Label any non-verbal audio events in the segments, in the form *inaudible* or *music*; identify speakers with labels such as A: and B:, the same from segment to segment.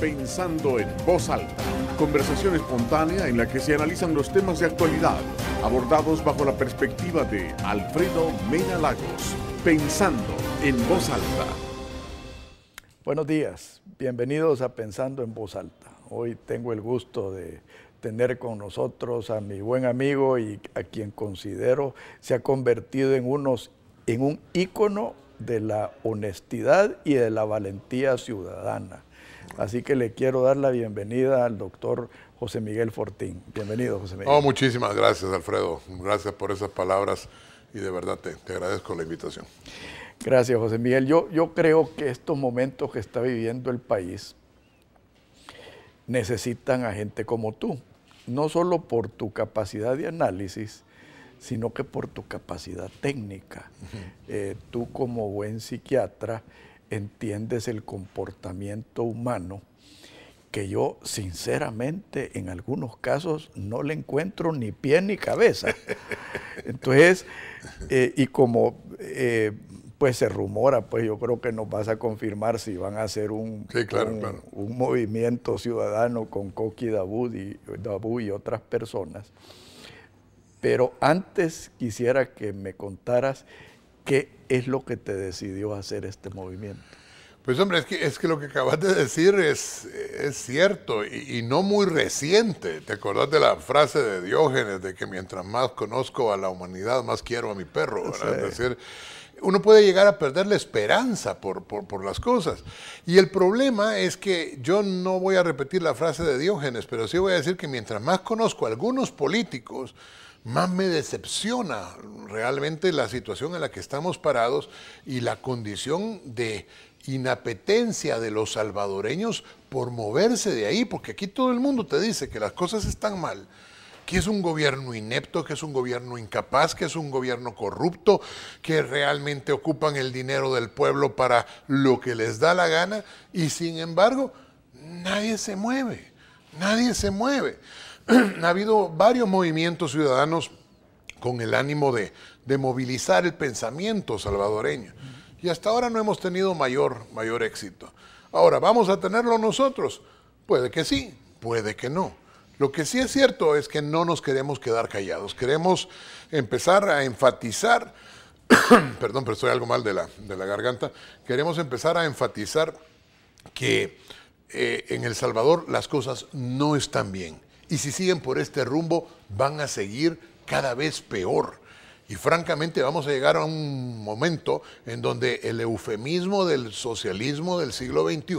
A: Pensando en voz alta, conversación espontánea en la que se analizan los temas de actualidad, abordados bajo la perspectiva de Alfredo Mena
B: Lagos. Pensando en voz alta. Buenos días, bienvenidos a Pensando en voz alta. Hoy tengo el gusto de tener con nosotros a mi buen amigo y a quien considero se ha convertido en, en un ícono de la honestidad y de la valentía ciudadana. Así que le quiero dar la bienvenida al doctor José Miguel Fortín. Bienvenido,
A: José Miguel. Oh, muchísimas gracias, Alfredo. Gracias por esas palabras y de verdad te, agradezco la invitación.
B: Gracias, José Miguel. Yo, creo que estos momentos que está viviendo el país necesitan a gente como tú, no solo por tu capacidad de análisis, sino que por tu capacidad técnica. Eh, tú como buen psiquiatra, entiendes el comportamiento humano que yo sinceramente en algunos casos no le encuentro ni pie ni cabeza. *laughs* Entonces, eh, y como eh, pues se rumora, pues yo creo que nos vas a confirmar si van a hacer un, un, movimiento ciudadano con Coqui Dabud y, y otras personas. Pero antes quisiera que me contaras
A: que es lo que te decidió hacer este movimiento? Pues hombre, es que, lo que acabas de decir es, es cierto y, no muy reciente. ¿Te acordás de la frase de Diógenes de que mientras más conozco a la humanidad, más quiero a mi perro? Es decir, uno puede llegar a perder la esperanza por, las cosas. Y el problema es que yo no voy a repetir la frase de Diógenes, pero sí voy a decir que mientras más conozco a algunos políticos, más me decepciona realmente la situación en la que estamos parados y la condición de inapetencia de los salvadoreños por moverse de ahí, porque aquí todo el mundo te dice que las cosas están mal que es un gobierno inepto, que es un gobierno incapaz, que es un gobierno corrupto, que realmente ocupan el dinero del pueblo para lo que les da la gana y sin embargo nadie se mueve, nadie se mueve. *clears throat* ha habido varios movimientos ciudadanos con el ánimo de, de movilizar el pensamiento salvadoreño y hasta ahora no hemos tenido mayor, mayor éxito. Ahora, ¿vamos a tenerlo nosotros? Puede que sí, puede que no. Lo que sí es cierto es que no nos queremos quedar callados, queremos empezar a enfatizar, *coughs* perdón, pero estoy algo mal de la, de la garganta, queremos empezar a enfatizar que eh, en El Salvador las cosas no están bien y si siguen por este rumbo van a seguir cada vez peor. Y francamente vamos a llegar a un momento en donde el eufemismo del socialismo del siglo XXI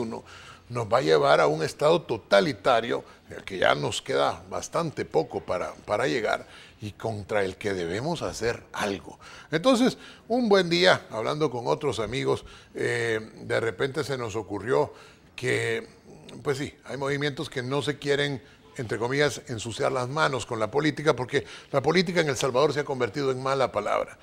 A: nos va a llevar a un estado totalitario eh, que ya nos queda bastante poco para, para llegar y contra el que debemos hacer algo. Entonces, un buen día, hablando con otros amigos, eh, de repente se nos ocurrió que, pues sí, hay movimientos que no se quieren entre comillas, ensuciar las manos con la política, porque la política en El Salvador se ha convertido en mala palabra.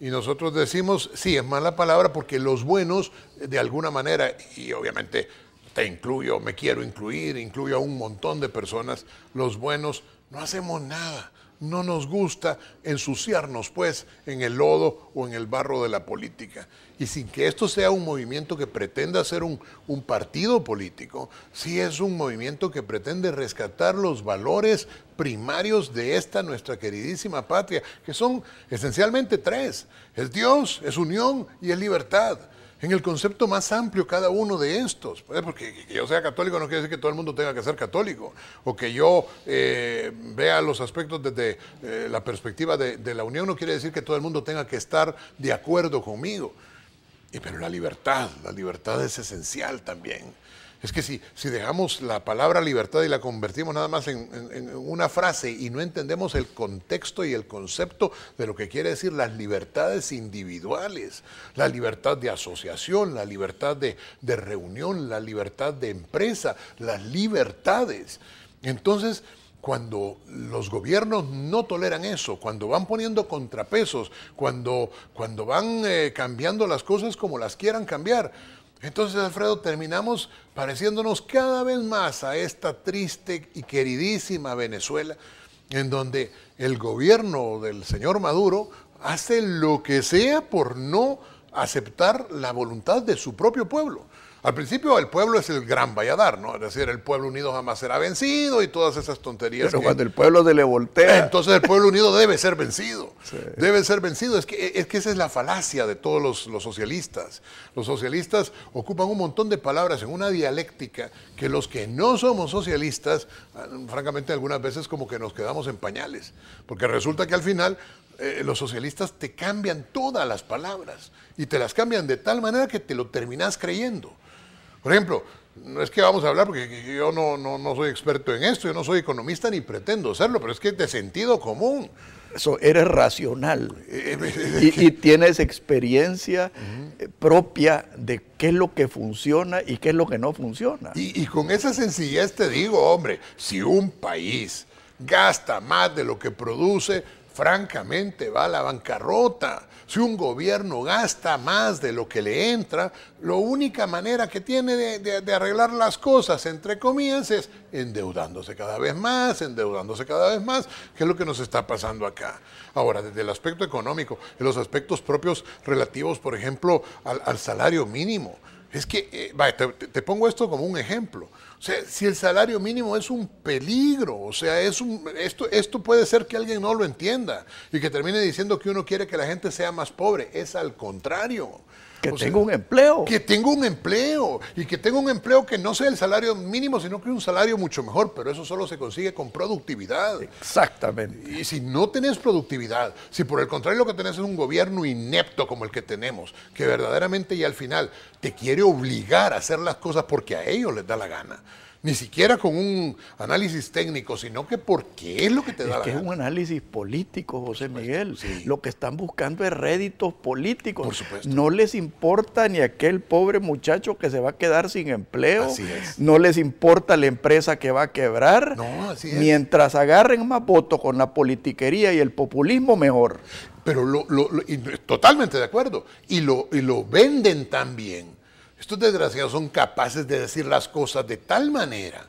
A: Y nosotros decimos, sí, es mala palabra porque los buenos, de alguna manera, y obviamente te incluyo, me quiero incluir, incluyo a un montón de personas, los buenos no hacemos nada. No nos gusta ensuciarnos, pues, en el lodo o en el barro de la política. Y sin que esto sea un movimiento que pretenda ser un, partido político, sí es un movimiento que pretende rescatar los valores primarios de esta nuestra queridísima patria, que son esencialmente tres. Es Dios, es unión y es libertad en el concepto más amplio cada uno de estos. ¿eh? porque que yo sea católico no quiere decir que todo el mundo tenga que ser católico, o que yo eh, vea los aspectos desde eh, la perspectiva de, de, la unión no quiere decir que todo el mundo tenga que estar de acuerdo conmigo. Y, pero la libertad, la libertad es esencial también. Es que si, si dejamos la palabra libertad y la convertimos nada más en, una frase y no entendemos el contexto y el concepto de lo que quiere decir las libertades individuales, la libertad de asociación, la libertad de, reunión, la libertad de empresa, las libertades. Entonces, cuando los gobiernos no toleran eso, cuando van poniendo contrapesos, cuando, cuando van eh, cambiando las cosas como las quieran cambiar, entonces, Alfredo, terminamos pareciéndonos cada vez más a esta triste y queridísima Venezuela, en donde el gobierno del señor Maduro hace lo que sea por no aceptar la voluntad de su propio pueblo. Al principio el pueblo es el gran valladar, ¿no? Es decir, el pueblo unido jamás será vencido y todas esas tonterías. Pero cuando el pueblo se le voltea. Entonces el pueblo unido debe ser vencido. Debe ser vencido. Es que, es que esa es la falacia de todos los, socialistas. Los socialistas ocupan un montón de palabras en una dialéctica que los que no somos socialistas, francamente algunas veces como que nos quedamos en pañales. Porque resulta que al final eh, los socialistas te cambian todas las palabras y te las cambian de tal manera que te lo terminás creyendo. Por ejemplo, no es que vamos a hablar porque yo no, no, soy experto en esto, yo no soy economista ni pretendo serlo, pero es que es de sentido común. Eso, eres racional eh, eh, eh, y,
B: *laughs* tienes experiencia propia de qué es lo que funciona y qué es lo que no funciona.
A: y con esa sencillez te digo, hombre, si un país gasta más de lo que produce, francamente va a la bancarrota. Si un gobierno gasta más de lo que le entra, la única manera que tiene de, arreglar las cosas, entre comillas, es endeudándose cada vez más, endeudándose cada vez más, que es lo que nos está pasando acá. Ahora, desde el aspecto económico, en los aspectos propios relativos, por ejemplo, al, salario mínimo. Es que, eh, te pongo esto como un ejemplo. O sea, si el salario mínimo es un peligro, o sea, es esto, esto puede ser que alguien no lo entienda y que termine diciendo que uno quiere que la gente sea más pobre. Es al contrario. Que un empleo. Que tengo un empleo y que tenga un empleo que no sea el salario mínimo, sino que un salario mucho mejor, pero eso solo se consigue con productividad. Exactamente. Y si no tenés productividad, si por el contrario lo que tenés es un gobierno inepto como el que tenemos, que verdaderamente y al final te quiere obligar a hacer las cosas porque a ellos les da la gana ni siquiera con un análisis técnico, sino que ¿por qué es lo que te
B: da es que Es un análisis político, José pues, Miguel. Lo que están buscando es réditos políticos. Por supuesto. No les importa ni aquel pobre muchacho que se va a quedar sin empleo. No les importa la empresa que va a quebrar. No, así es. Mientras agarren más votos
A: con la politiquería y el populismo, mejor. Pero totalmente de acuerdo. Y lo, y lo venden también estos desgraciados son capaces de decir las cosas de tal manera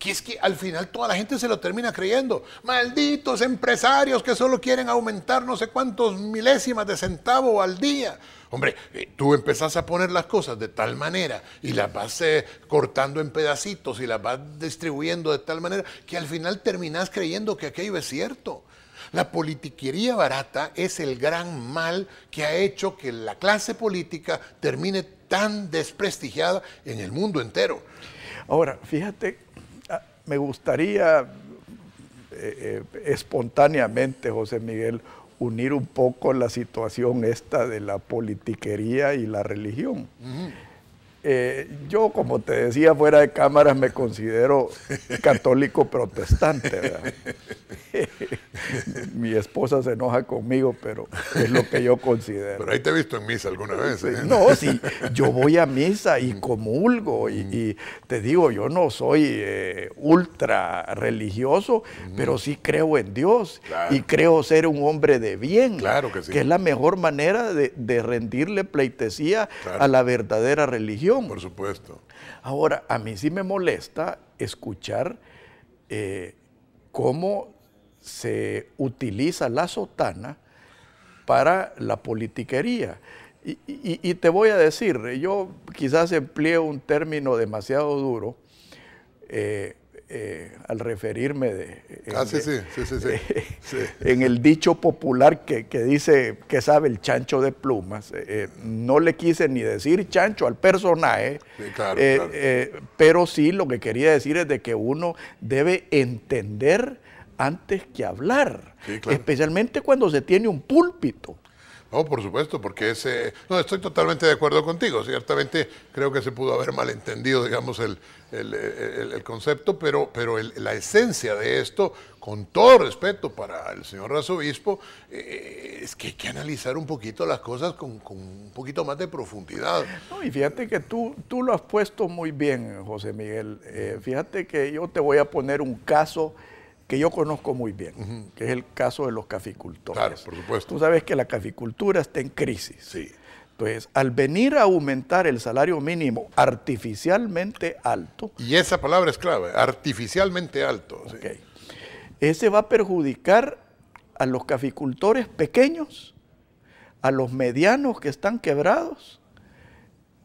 A: que es que al final toda la gente se lo termina creyendo. Malditos empresarios que solo quieren aumentar no sé cuántos milésimas de centavo al día. Hombre, eh, tú empezás a poner las cosas de tal manera y las vas eh, cortando en pedacitos y las vas distribuyendo de tal manera que al final terminás creyendo que aquello es cierto. La politiquería barata es el gran mal que ha hecho que la clase política termine tan desprestigiada en el mundo entero. Ahora, fíjate, ah, me gustaría eh,
B: eh, espontáneamente, José Miguel, unir un poco la situación esta de la politiquería y la religión. Eh, yo, como te decía fuera de cámaras, me considero católico protestante. *laughs* Mi esposa se enoja conmigo, pero es lo que yo considero. Pero ahí te he visto en misa alguna vez. ¿eh? No, sí, yo voy a misa y mm. comulgo mm. y, te digo, yo no soy eh, ultra religioso, mm. pero sí creo en Dios y creo ser un hombre de bien, que, es la mejor manera de, rendirle pleitesía a la verdadera religión por supuesto. Ahora, a mí sí me molesta escuchar eh, cómo se utiliza la sotana para la politiquería. Y, te voy a decir, yo quizás empleé un término demasiado duro, eh, eh, al referirme de, eh, ah, en, sí,
A: sí, *laughs* sí,
B: en, el dicho popular que, dice que sabe el chancho de plumas, eh, no le quise ni decir chancho al personaje, pero sí lo que quería decir es de que uno debe entender antes que
A: hablar,
B: especialmente cuando se tiene un púlpito.
A: No, oh, por supuesto, porque ese... No, estoy totalmente de acuerdo contigo. Ciertamente creo que se pudo haber malentendido, digamos, el, concepto, pero, pero la esencia de esto, con todo respeto para el señor arzobispo, eh, es que hay que analizar un poquito las cosas con, un poquito más de profundidad. y fíjate que tú, tú lo has puesto muy bien,
B: José Miguel. Eh, fíjate que yo te voy a poner un caso que yo conozco muy bien, que es el caso de los caficultores. Claro, por supuesto. Tú sabes que la caficultura está en crisis. Sí. Entonces, al venir a aumentar el salario mínimo artificialmente alto. Y esa palabra es clave, artificialmente alto. ok Ese va a perjudicar a los caficultores pequeños, a los medianos que están quebrados,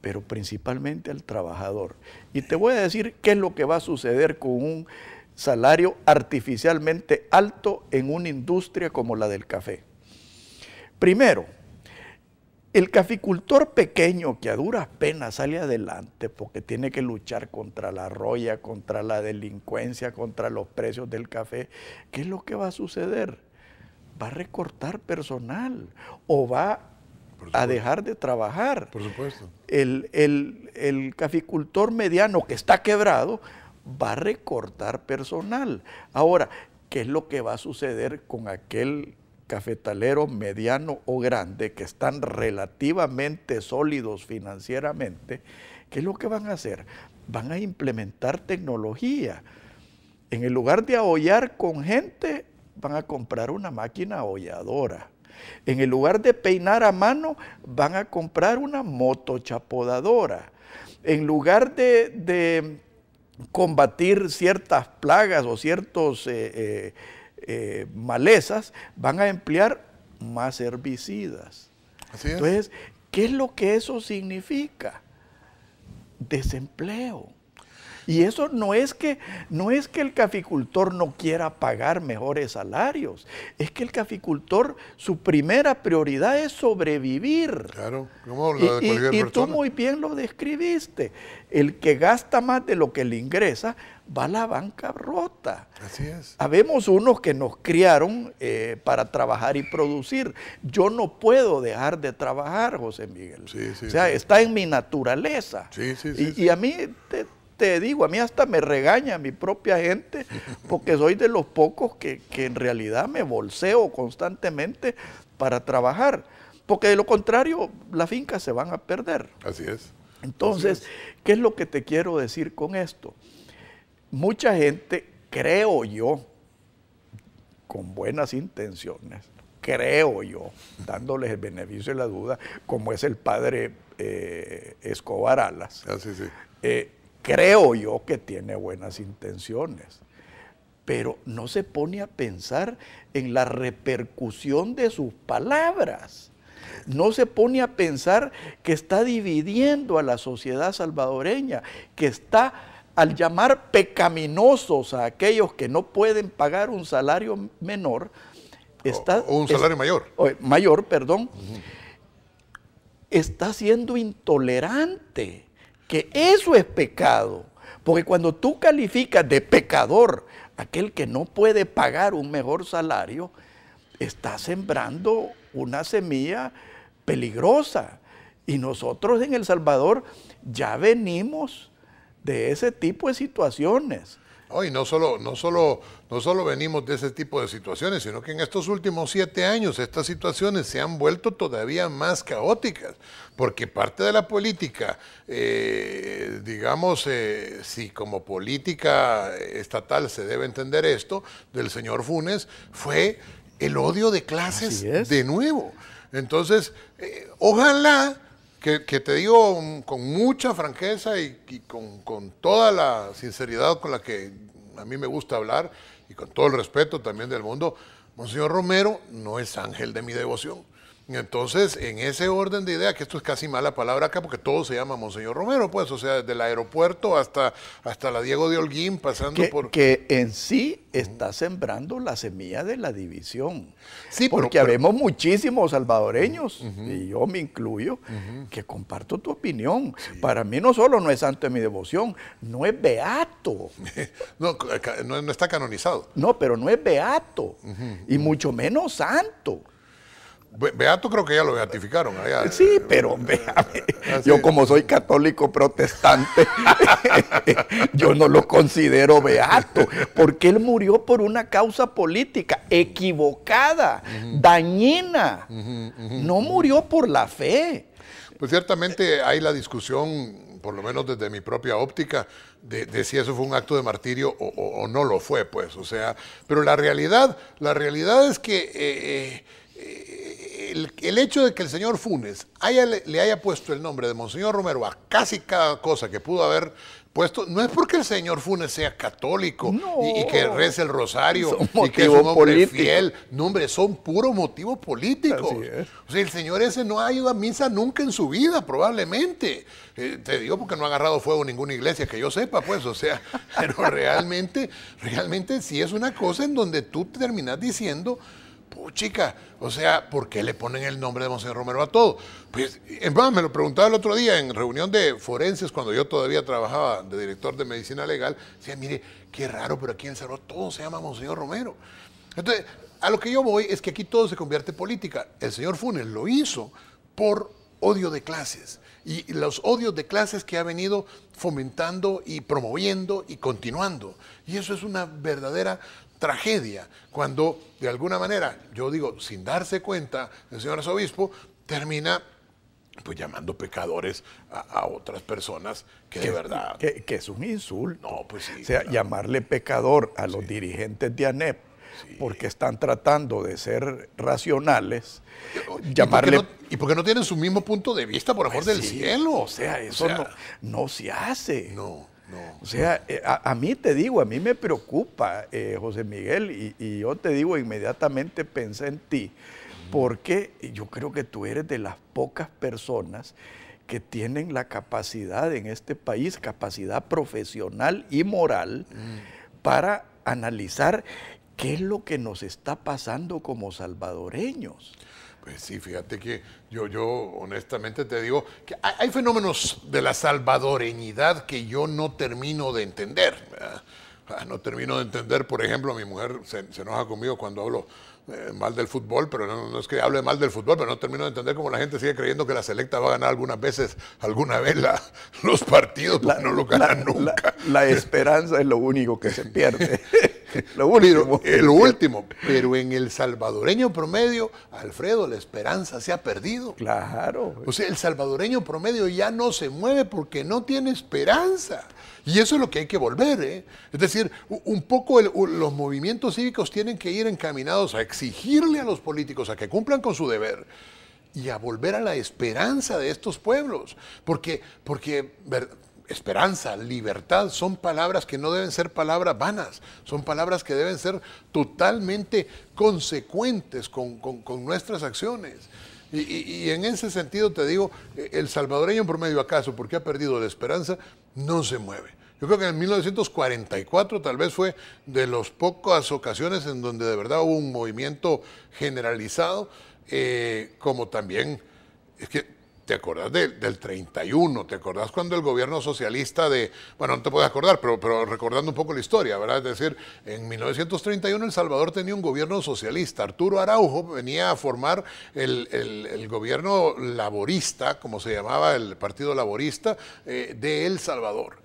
B: pero principalmente al trabajador. Y te voy a decir qué es lo que va a suceder con un salario artificialmente alto en una industria como la del café. Primero, el caficultor pequeño que a duras penas sale adelante porque tiene que luchar contra la roya, contra la delincuencia, contra los precios del café, ¿qué es lo que va a suceder? Va a recortar personal o va a dejar de trabajar. Por supuesto. El, el caficultor mediano que está quebrado va a recortar personal. Ahora, ¿qué es lo que va a suceder con aquel cafetalero mediano o grande que están relativamente sólidos financieramente? ¿Qué es lo que van a hacer? Van a implementar tecnología. En el lugar de ahollar con gente, van a comprar una máquina aholladora. En el lugar de peinar a mano, van a comprar una moto chapodadora. En lugar de combatir ciertas plagas o ciertas eh, eh, eh, malezas, van a emplear más herbicidas. Entonces, ¿qué es lo que eso significa? Desempleo. Y eso no es que, no es que el caficultor no quiera pagar mejores salarios, es que el caficultor, su primera prioridad es sobrevivir. Claro, como de y, y, tú muy bien lo describiste. El que gasta más de lo que le ingresa va a la banca rota. Así es. Habemos unos que nos criaron eh, para trabajar y producir. Yo no puedo dejar de trabajar, José Miguel. Sí, sí, o sea, está en mi naturaleza. Sí, sí, sí. Y, y a mí te digo, a mí hasta me regaña mi propia gente, porque soy de los pocos que, en realidad me bolseo constantemente para trabajar, porque de lo contrario las fincas se van a perder. Así es. Entonces, ¿qué es lo que te quiero decir con esto? Mucha gente, creo yo, con buenas intenciones, creo yo, dándoles el beneficio de la duda, como es el padre eh, Escobar Alas. Así, ah, sí. Eh, creo yo que tiene buenas intenciones, pero no se pone a pensar en la repercusión de sus palabras. No se pone a pensar que está dividiendo a la sociedad salvadoreña, que está al llamar pecaminosos a aquellos que no pueden pagar un salario menor, está, o, un salario mayor. mayor, perdón. Está siendo intolerante que eso es pecado. Porque cuando tú calificas de pecador aquel que no puede pagar un mejor salario, está sembrando una semilla peligrosa. Y nosotros en El Salvador ya venimos de ese
A: tipo de situaciones. no no solo no solo venimos de ese tipo de situaciones, sino que en estos últimos siete años estas situaciones se han vuelto todavía más caóticas, porque parte de la política, eh, digamos, eh, si como política estatal se debe entender esto, del señor Funes, fue el odio de clases de nuevo. Entonces, eh, ojalá... Que, te digo con mucha franqueza y, con, con toda la sinceridad con la que a mí me gusta hablar, y con todo el respeto también del mundo, Monseñor Romero no es ángel de mi devoción. Entonces, en ese orden de idea, que esto es casi mala palabra acá, porque todo se llama Monseñor Romero, pues, o sea, desde el aeropuerto hasta, hasta la Diego de Holguín, pasando por...
B: Que en sí está sembrando la semilla de la división. Sí, porque habemos muchísimos salvadoreños, y yo me incluyo, que comparto tu opinión. Para mí no solo no es santo de mi devoción, no es
A: beato. *laughs* no, no, está canonizado. No, pero no es beato, y mucho menos santo. Beato creo que ya lo beatificaron *laughs* Sí, pero vea, ah,
B: yo como soy católico protestante, *laughs* yo no lo considero beato, porque él murió por una causa política
A: equivocada, dañina, no murió por la fe. Pues ciertamente hay la discusión, por lo menos desde mi propia óptica, de, si eso fue un acto de martirio o, no lo fue, pues, o sea, pero la realidad, la realidad es que... Eh, eh, el, hecho de que el señor Funes le haya puesto el nombre de Monseñor Romero a casi cada cosa que pudo haber puesto, no es porque el señor Funes sea católico y, que reza el rosario y que es un hombre fiel. No, hombre, son puro motivo político. O sea, el señor ese no ha ido a misa nunca en su vida, probablemente. Eh, te digo porque no ha agarrado fuego ninguna iglesia que yo sepa, pues, o sea, *laughs* pero realmente, realmente sí es una cosa en donde tú terminas diciendo chica! o sea, ¿por qué le ponen el nombre de Monseñor Romero a todo? Pues, en más, me lo preguntaba el otro día en reunión de forenses, cuando yo todavía trabajaba de director de medicina legal, decía, mire, qué raro, pero aquí en Cerro todo se llama Monseñor Romero. Entonces, a lo que yo voy es que aquí todo se convierte en política. El señor Funes lo hizo por odio de clases y los odios de clases que ha venido fomentando y promoviendo y continuando. Y eso es una verdadera tragedia, cuando de alguna manera, yo digo, sin darse cuenta, el señor arzobispo termina pues llamando pecadores a, otras personas que, de verdad... Que, es un
B: insulto. No, pues sí. O sea, llamarle pecador a los dirigentes de ANEP porque están tratando de ser racionales, ¿Y llamarle... Porque no, y porque no tienen su mismo
A: punto de vista, por amor pues del cielo. O sea, eso no,
B: no, se hace. No. O sea, eh, a, mí te digo, a mí me preocupa, eh, José Miguel, y, yo te digo, inmediatamente pensé en ti, porque yo creo que tú eres de las pocas personas que tienen la capacidad en este país, capacidad profesional y moral, para analizar qué es lo que nos está
A: pasando como salvadoreños. Pues sí, fíjate que yo, yo honestamente te digo que hay, fenómenos de la salvadoreñidad que yo no termino de entender. No termino de entender, por ejemplo, mi mujer se, enoja conmigo cuando hablo eh, mal del fútbol, pero no, es que hable mal del fútbol, pero no termino de entender cómo la gente sigue creyendo que la selecta va a ganar algunas veces, alguna vez los partidos, pero no lo ganan nunca. la esperanza es lo único que se pierde. *laughs* *laughs* lo último. el último. Pero en el salvadoreño promedio, Alfredo, la esperanza se ha perdido. Claro. O sea, el salvadoreño promedio ya no se mueve porque no tiene esperanza. Y eso es lo que hay que volver. ¿eh? Es decir, un poco los movimientos cívicos tienen que ir encaminados a exigirle a los políticos a que cumplan con su deber y a volver a la esperanza de estos pueblos. Porque, porque esperanza, libertad, son palabras que no deben ser palabras vanas, son palabras que deben ser totalmente consecuentes con, nuestras acciones. Y, en ese sentido te digo, eh, el salvadoreño en promedio acaso, porque ha perdido la esperanza, no se mueve. Yo creo que en 1944 tal vez fue de las pocas ocasiones en donde de verdad hubo un movimiento generalizado, eh, como también, ¿Te acordás del 31? ¿Te acordás cuando el gobierno socialista de, bueno, no te puedes acordar, pero, pero recordando un poco la historia, ¿verdad? Es decir, en 1931 El Salvador tenía un gobierno socialista. Arturo Araujo venía a formar el, gobierno laborista, como se llamaba el Partido Laborista, eh, de El Salvador.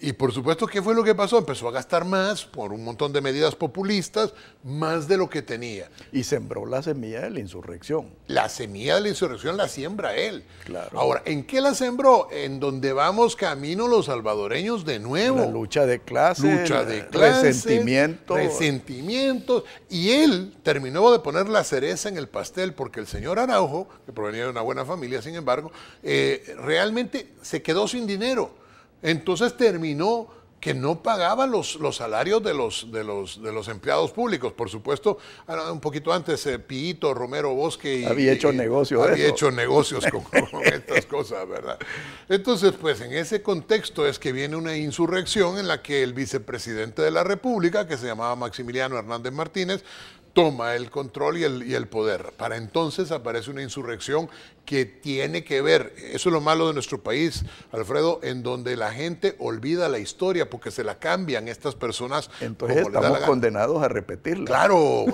A: Y por supuesto, ¿qué fue lo que pasó? Empezó a gastar más por un montón de medidas populistas, más de lo que tenía. Y sembró la semilla de la insurrección. La semilla de la insurrección la siembra él. Claro. Ahora, ¿en qué la sembró? En donde vamos camino los salvadoreños de nuevo. La lucha de clases. Lucha de clases. Resentimientos. Resentimientos. Y él terminó de poner la cereza en el pastel porque el señor Araujo, que provenía de una buena familia, sin embargo, eh, realmente se quedó sin dinero entonces terminó que no pagaba los, los salarios de los, de, los, de los empleados públicos. Por supuesto, ah, un poquito antes, eh, Pito Romero Bosque... Y, había hecho negocios. Había hecho negocios con, *laughs* con, estas cosas, ¿verdad? Entonces, pues en ese contexto es que viene una insurrección en la que el vicepresidente de la República, que se llamaba Maximiliano Hernández Martínez, toma el control y el, poder. Para entonces aparece una insurrección que tiene que ver, eso es lo malo de nuestro país, Alfredo, en donde la gente olvida la historia porque se la cambian estas personas. Entonces estamos
B: condenados a repetirla. Claro,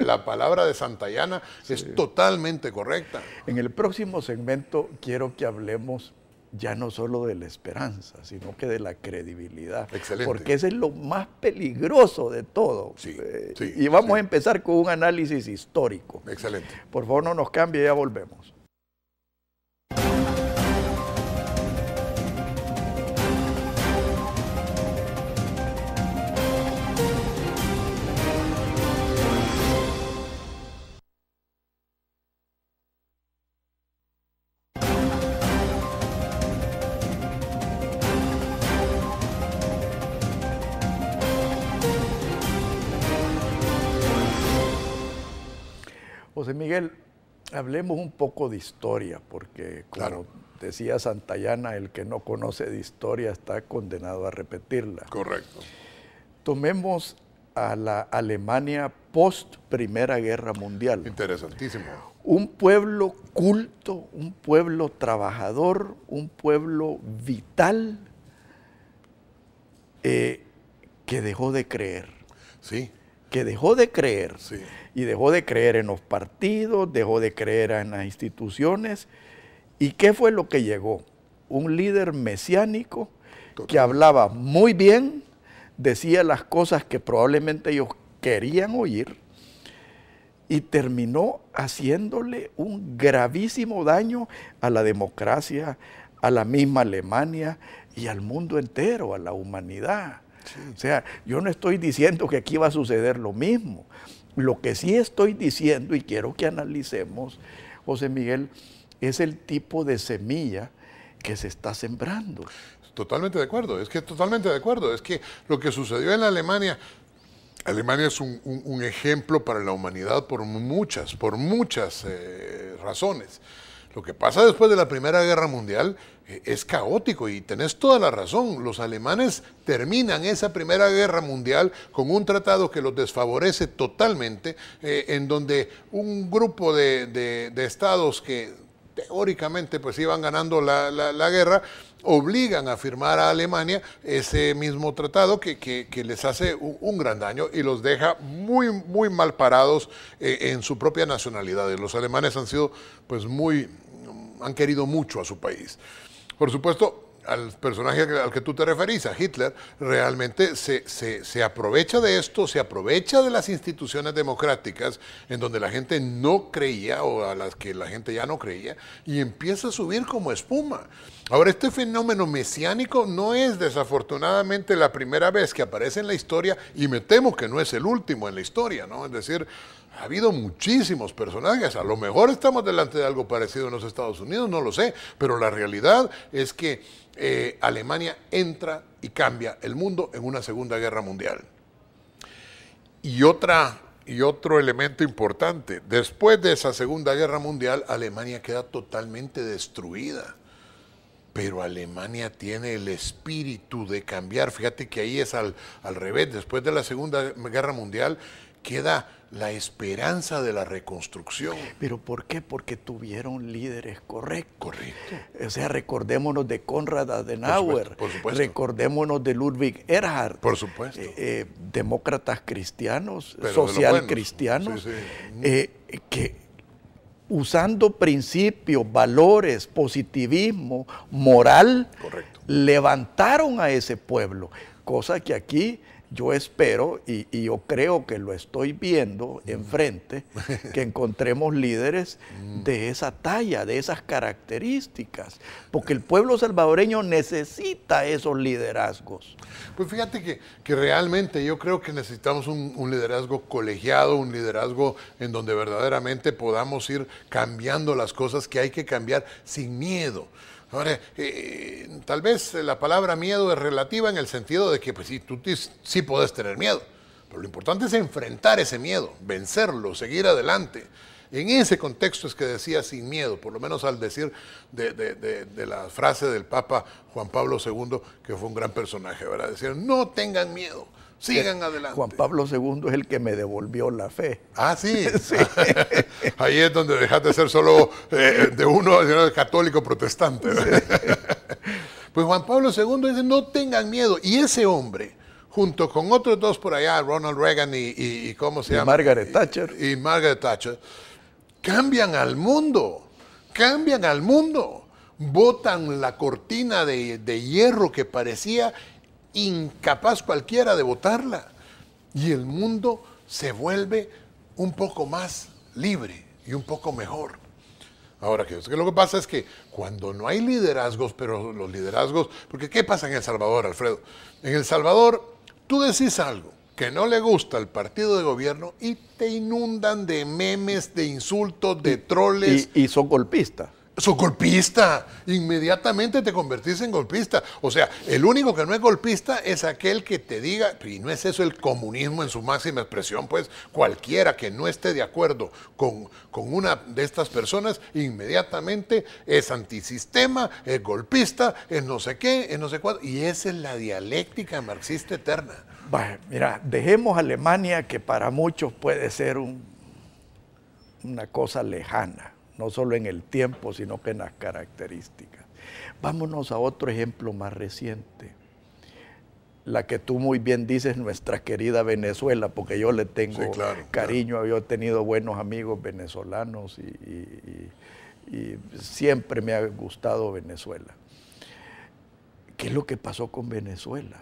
A: la palabra de Santayana es totalmente correcta. En el próximo
B: segmento quiero que hablemos ya no solo de la esperanza, sino que de la credibilidad. Excelente. Porque ese es lo más peligroso de todo. Eh, y vamos a empezar con un análisis histórico. Excelente. Por favor, no nos cambie, ya volvemos. hablemos un poco de historia, porque claro. decía Santayana, el que no conoce de historia está condenado a repetirla. Correcto. Tomemos a la Alemania post Primera Guerra Mundial. Interesantísimo. Un pueblo culto, un pueblo trabajador, un pueblo vital eh, que dejó de creer. Sí que dejó de creer y dejó de creer en los partidos, dejó de creer en las instituciones. ¿Y qué fue lo que llegó? Un líder mesiánico que hablaba muy bien, decía las cosas que probablemente ellos querían oír y terminó haciéndole un gravísimo daño a la democracia, a la misma Alemania y al mundo entero, a la humanidad. O sea, yo no estoy diciendo que aquí va a suceder lo mismo. Lo que sí estoy diciendo y quiero que analicemos, José Miguel, es el
A: tipo de semilla que se está sembrando. Totalmente de acuerdo, es que totalmente de acuerdo, es que lo que sucedió en Alemania, Alemania es un, ejemplo para la humanidad por muchas, por muchas eh, razones. Lo que pasa después de la Primera Guerra Mundial eh, es caótico y tenés toda la razón. Los alemanes terminan esa Primera Guerra Mundial con un tratado que los desfavorece totalmente, eh, en donde un grupo de, estados que teóricamente pues iban ganando la guerra, obligan a firmar a Alemania ese mismo tratado que, les hace un, gran daño y los deja muy, muy mal parados eh, en su propia nacionalidad. Los alemanes han sido, pues, muy, han querido mucho a su país. Por supuesto, al personaje al que tú te referís, a Hitler, realmente se, aprovecha de esto, se aprovecha de las instituciones democráticas en donde la gente no creía o a las que la gente ya no creía y empieza a subir como espuma. Ahora, este fenómeno mesiánico no es desafortunadamente la primera vez que aparece en la historia y me temo que no es el último en la historia, ¿no? Es decir, ha habido muchísimos personajes, a lo mejor estamos delante de algo parecido en los Estados Unidos, no lo sé, pero la realidad es que eh, Alemania entra y cambia el mundo en una Segunda Guerra Mundial. Y, otra, y otro elemento importante, después de esa Segunda Guerra Mundial, Alemania queda totalmente destruida. Pero Alemania tiene el espíritu de cambiar. Fíjate que ahí es al, al revés. Después de la Segunda Guerra Mundial queda la esperanza de la reconstrucción. ¿Pero por qué? Porque tuvieron líderes correctos.
B: Correcto. O sea, recordémonos de Konrad Adenauer. Por supuesto, Recordémonos de Ludwig Erhard. Por supuesto. Eh, eh, demócratas cristianos, social cristianos, eh, que usando principios, valores, positivismo, moral, levantaron a ese pueblo. Cosa que aquí yo espero y, yo creo que lo estoy viendo mm. enfrente, *laughs* que encontremos líderes mm. de esa talla, de esas
A: características, porque el pueblo salvadoreño necesita esos liderazgos. Pues fíjate que, realmente yo creo que necesitamos un, liderazgo colegiado, un liderazgo en donde verdaderamente podamos ir cambiando las cosas que hay que cambiar sin miedo. Ahora, eh, tal vez la palabra miedo es relativa en el sentido de que pues, tú sí puedes tener miedo, pero lo importante es enfrentar ese miedo, vencerlo, seguir adelante. En ese contexto es que decía sin miedo, por lo menos al decir de, la frase del Papa Juan Pablo II, que fue un gran personaje, ¿verdad? Decir, no tengan miedo, Sigan eh, adelante. Juan Pablo II es el que me devolvió la fe. Ah, sí. *laughs* *laughs* Ahí es donde dejaste de ser solo eh, de uno, de católico protestante. *laughs* Pues Juan Pablo II dice, no tengan miedo. Y ese hombre, junto con otros dos por allá, Ronald Reagan y, ¿cómo se llama? Margaret Thatcher. Y, Margaret Thatcher, cambian al mundo, cambian al mundo. Botan la cortina de, de hierro que parecía incapaz cualquiera de votarla. Y el mundo se vuelve un poco más libre y un poco mejor. Ahora, que lo que pasa es que cuando no hay liderazgos, pero los liderazgos, porque ¿qué pasa en El Salvador, Alfredo? En El Salvador, tú decís algo que no le gusta al partido de gobierno y te inundan de memes, de insultos, de troles. Y, y son golpistas sos golpista. Inmediatamente te convertís en golpista. O sea, el único que no es golpista es aquel que te diga, y no es eso el comunismo en su máxima expresión, pues cualquiera que no esté de acuerdo con, una de estas personas, inmediatamente es antisistema, es golpista, es no sé qué, es no sé cuánto. Y esa es la dialéctica marxista eterna.
B: mira, dejemos Alemania, que para muchos puede ser una cosa lejana no solo en el tiempo, sino que en las características. Vámonos a otro ejemplo más reciente, la que tú muy bien dices, nuestra querida Venezuela, porque yo le tengo cariño, yo he tenido buenos amigos venezolanos y, y siempre me ha gustado Venezuela. ¿Qué es lo que pasó con Venezuela?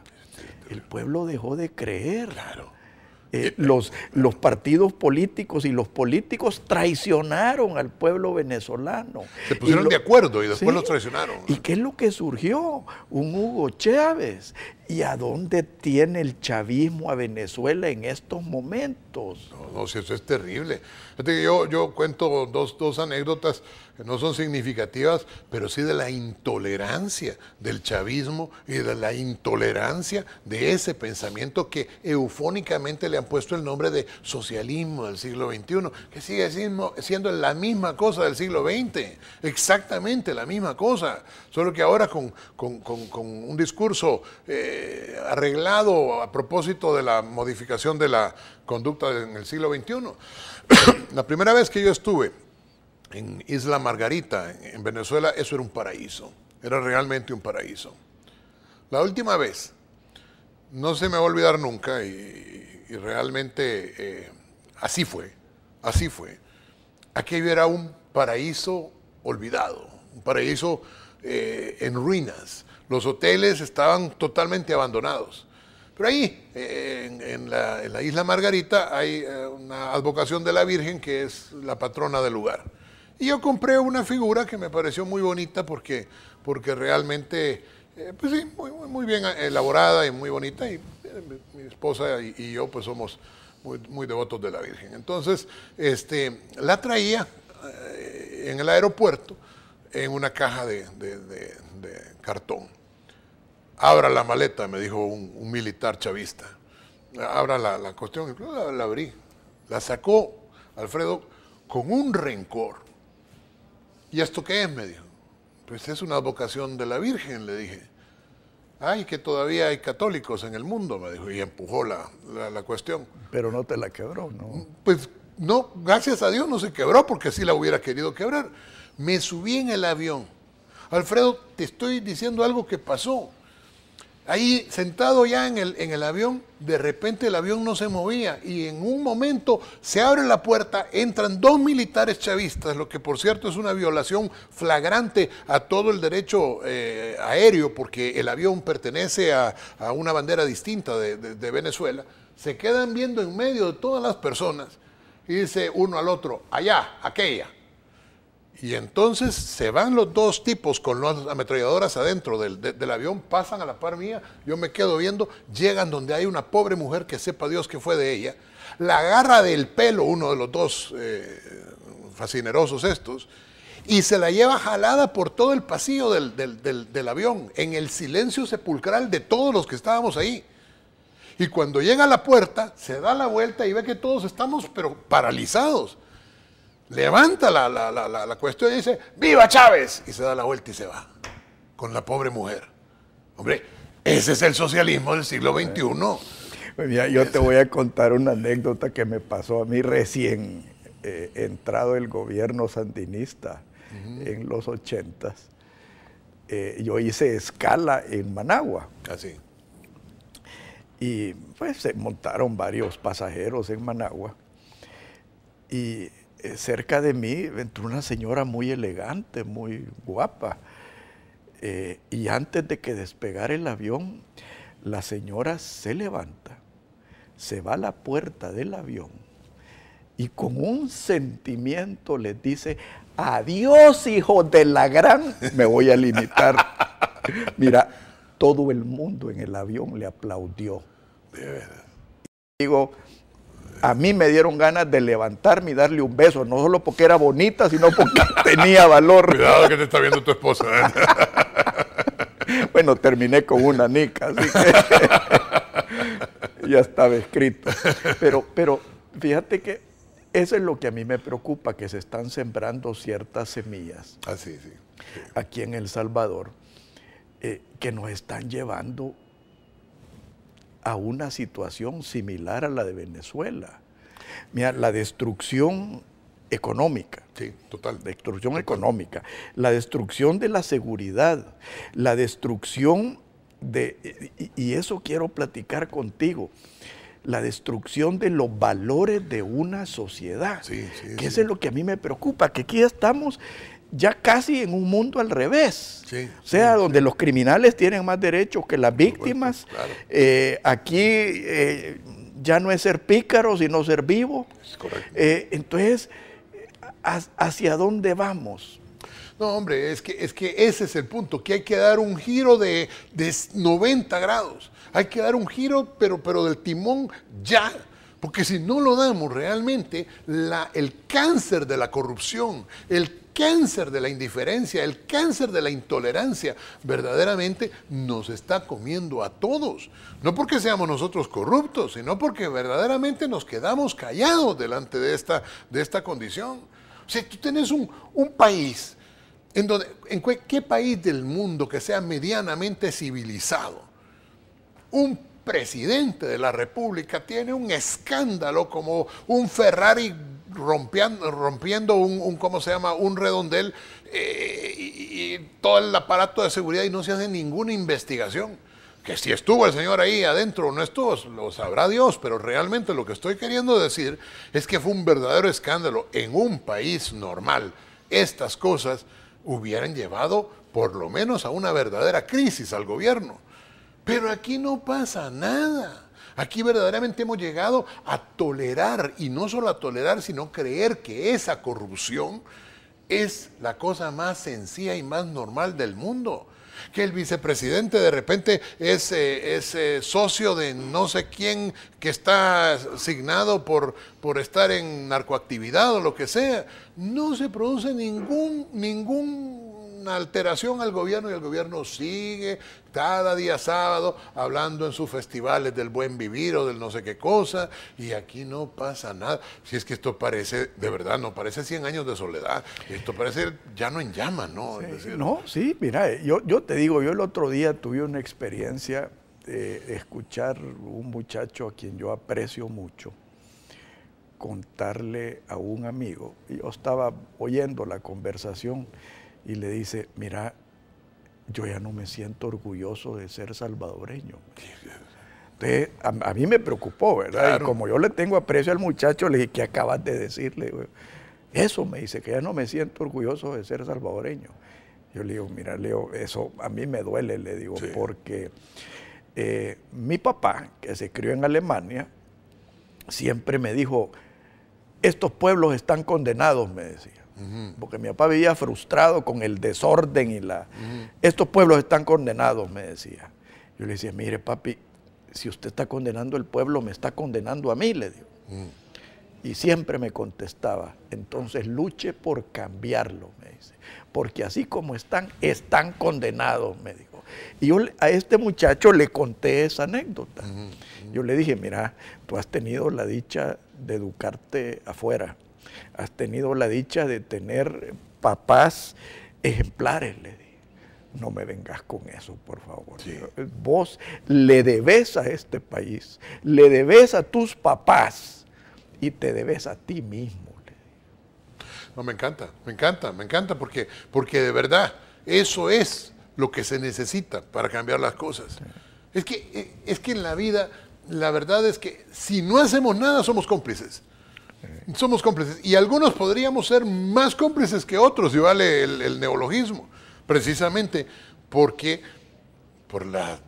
B: El pueblo dejó de creer. Eh, los, los partidos políticos y los políticos traicionaron al pueblo venezolano. Se pusieron de acuerdo y después los traicionaron. ¿Y qué es lo que surgió? Un Hugo Chávez ¿Y a dónde tiene el chavismo a
A: Venezuela en estos momentos? No, no, si eso es terrible. Yo, yo cuento dos, anécdotas que no son significativas, pero sí de la intolerancia del chavismo y de la intolerancia de ese pensamiento que eufónicamente le han puesto el nombre de socialismo del siglo XXI, que sigue siendo la misma cosa del siglo XX, exactamente la misma cosa, solo que ahora con, un discurso... Eh, eh, arreglado a propósito de la modificación de la conducta en el siglo XXI. *coughs* la primera vez que yo estuve en Isla Margarita, en Venezuela, eso era un paraíso, era realmente un paraíso. La última vez, no se me va a olvidar nunca y, realmente eh, así fue, así fue. Aquello era un paraíso olvidado, un paraíso eh, en ruinas los hoteles estaban totalmente abandonados. Pero ahí, en, la, isla Margarita, hay eh, una advocación de la Virgen que es la patrona del lugar. Y yo compré una figura que me pareció muy bonita porque, porque realmente, eh, pues sí, muy, bien elaborada y muy bonita. Y eh, mi esposa y, yo pues somos muy, devotos de la Virgen. Entonces, este, la traía en el aeropuerto en una caja de cartón abra la maleta, me dijo un, militar chavista. Abra la, cuestión. La, la abrí. La sacó Alfredo con un rencor. ¿Y esto qué es? Me dijo. Pues es una vocación de la Virgen, le dije. Ay, que todavía hay católicos en el mundo, me dijo, y empujó la, cuestión. Pero no te la quebró, ¿no? Pues no, gracias a Dios no se quebró, porque sí la hubiera querido quebrar. Me subí en el avión. Alfredo, te estoy diciendo algo que pasó. Ahí sentado ya en el, avión, de repente el avión no se movía y en un momento se abre la puerta, entran dos militares chavistas, lo que por cierto es una violación flagrante a todo el derecho eh, aéreo, porque el avión pertenece a, una bandera distinta de Venezuela. Se quedan viendo en medio de todas las personas y dice uno al otro, allá, aquella y entonces se van los dos tipos con las ametralladoras adentro del, avión, pasan a la par mía, yo me quedo viendo, llegan donde hay una pobre mujer que sepa Dios que fue de ella, la agarra del pelo uno de los dos eh, fascinerosos estos y se la lleva jalada por todo el pasillo del, del avión, en el silencio sepulcral de todos los que estábamos ahí. Y cuando llega a la puerta, se da la vuelta y ve que todos estamos pero paralizados levanta la, la, cuestión y dice, ¡Viva Chávez! Y se da la vuelta y se va con la pobre mujer. Hombre, ese es el socialismo del siglo XXI.
B: Pues yo te voy a contar una anécdota que me pasó a mí recién eh, entrado el gobierno sandinista en los 80s eh, yo hice escala en Managua. Ah, y pues se montaron varios pasajeros en Managua. Y eh, cerca de mí entró una señora muy elegante, muy guapa. Eh, y antes de que despegara el avión, la señora se levanta, se va a la puerta del avión y con un sentimiento le dice, adiós hijo de la gran, me voy a limitar. *laughs* Mira, todo el mundo en el avión le aplaudió. De verdad. Y digo, a mí me dieron ganas de levantarme y darle un beso, no solo porque era bonita, sino porque *laughs* tenía valor. Cuidado
A: que te está viendo tu esposa. ¿eh?
B: *laughs* bueno, terminé con una nica, así que *laughs* ya estaba escrito. Pero, pero fíjate que eso es lo que a mí me preocupa, que se están sembrando ciertas semillas. Así, ah, Aquí en El Salvador, eh, que nos están llevando a una situación similar a la de Venezuela. Mira, la destrucción económica. Sí, total. Destrucción económica. La destrucción de la seguridad. La destrucción de. Y, eso quiero platicar contigo. La destrucción de los valores de una sociedad. Sí, sí, que eso es lo que a mí me preocupa, que aquí estamos ya casi en un mundo al revés. o sea, donde los criminales tienen más derechos que las víctimas. Eh, aquí eh, ya no es ser pícaro, sino ser vivo. Eh,
A: entonces, ¿hacia dónde vamos? No, hombre, es que, es que ese es el punto, que hay que dar un giro de, 90 grados. Hay que dar un giro, pero, pero del timón ya. Porque si no lo damos realmente, la, el cáncer de la corrupción, el cáncer de la indiferencia, el cáncer de la intolerancia, verdaderamente nos está comiendo a todos. No porque seamos nosotros corruptos, sino porque verdaderamente nos quedamos callados delante de esta, de esta condición. Si tú tienes un, un país, en, donde, en qué país del mundo que sea medianamente civilizado, un presidente de la República tiene un escándalo como un Ferrari rompiendo, rompiendo un, ¿cómo se llama?, un redondel eh, y, y, todo el aparato de seguridad y no se hace ninguna investigación. Que si estuvo el señor ahí adentro o no estuvo, lo sabrá Dios, pero realmente lo que estoy queriendo decir es que fue un verdadero escándalo. En un país normal, estas cosas hubieran llevado por lo menos a una verdadera crisis al gobierno. Pero aquí no pasa nada. Aquí verdaderamente hemos llegado a tolerar, y no solo a tolerar, sino creer que esa corrupción es la cosa más sencilla y más normal del mundo. Que el vicepresidente de repente es, eh, eh, socio de no sé quién que está asignado por, por estar en narcoactividad o lo que sea. No se produce ningún, ningún alteración al gobierno y el gobierno sigue cada día sábado hablando en sus festivales del buen vivir o del no sé qué cosa y aquí no pasa nada. Si es que esto parece, de verdad, no parece 100 años de soledad, esto parece ya no en llama ¿no? no,
B: sí, mira, eh, yo, yo te digo, yo el otro día tuve una experiencia
A: de escuchar
B: un muchacho a quien yo aprecio mucho contarle a un amigo. Yo estaba oyendo la conversación y le dice, mira, yo ya no me siento orgulloso de ser salvadoreño. Entonces, a, mí me preocupó, ¿verdad? como yo le tengo aprecio al muchacho, le dije, ¿qué acabas de decirle? Eso me dice, que ya no me siento orgulloso de ser salvadoreño. Yo le digo, mira, Leo, eso a mí me duele, le digo, porque eh, mi papá, que se crió en Alemania, siempre me dijo, estos pueblos están condenados, me decía porque mi papá vivía frustrado con el desorden y la... Estos pueblos están condenados, me decía. Yo le decía, mire papi, si usted está condenando el pueblo, me está condenando a mí, le digo. Y siempre me contestaba, entonces luche por cambiarlo, me dice, porque así como están, están condenados, me dijo. Y yo a este muchacho le conté esa anécdota. Yo le dije, mira, tú has tenido la dicha de educarte afuera, has tenido la dicha de tener papás ejemplares, le dije. No me vengas con eso, por favor. Vos le debes a este país, le debes a tus papás y te debes a ti mismo.
A: No, me encanta, me encanta, me encanta, porque, porque de verdad eso es lo que se necesita para cambiar las cosas. Es, que, eh, es que en la vida, la verdad es que si no hacemos nada, somos cómplices. Somos cómplices. Y algunos podríamos ser más cómplices que otros, y vale el, neologismo, precisamente porque por la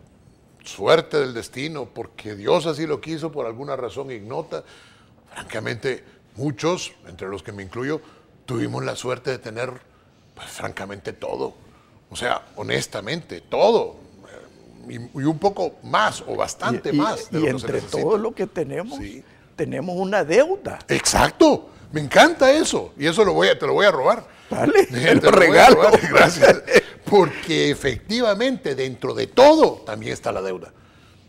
A: suerte del destino, porque Dios así lo quiso por alguna razón ignota. Francamente, muchos, entre los que me incluyo, tuvimos la suerte de tener, pues, francamente, todo. O sea, honestamente, todo. Y, un poco más o bastante más. Y, de lo que entre todo
B: lo que tenemos, tenemos una deuda. Exacto.
A: Me encanta eso. Y eso te lo voy a robar. Vale, *laughs* te *laughs* lo, regalo. *laughs* gracias. Porque efectivamente, dentro de todo, también está la deuda.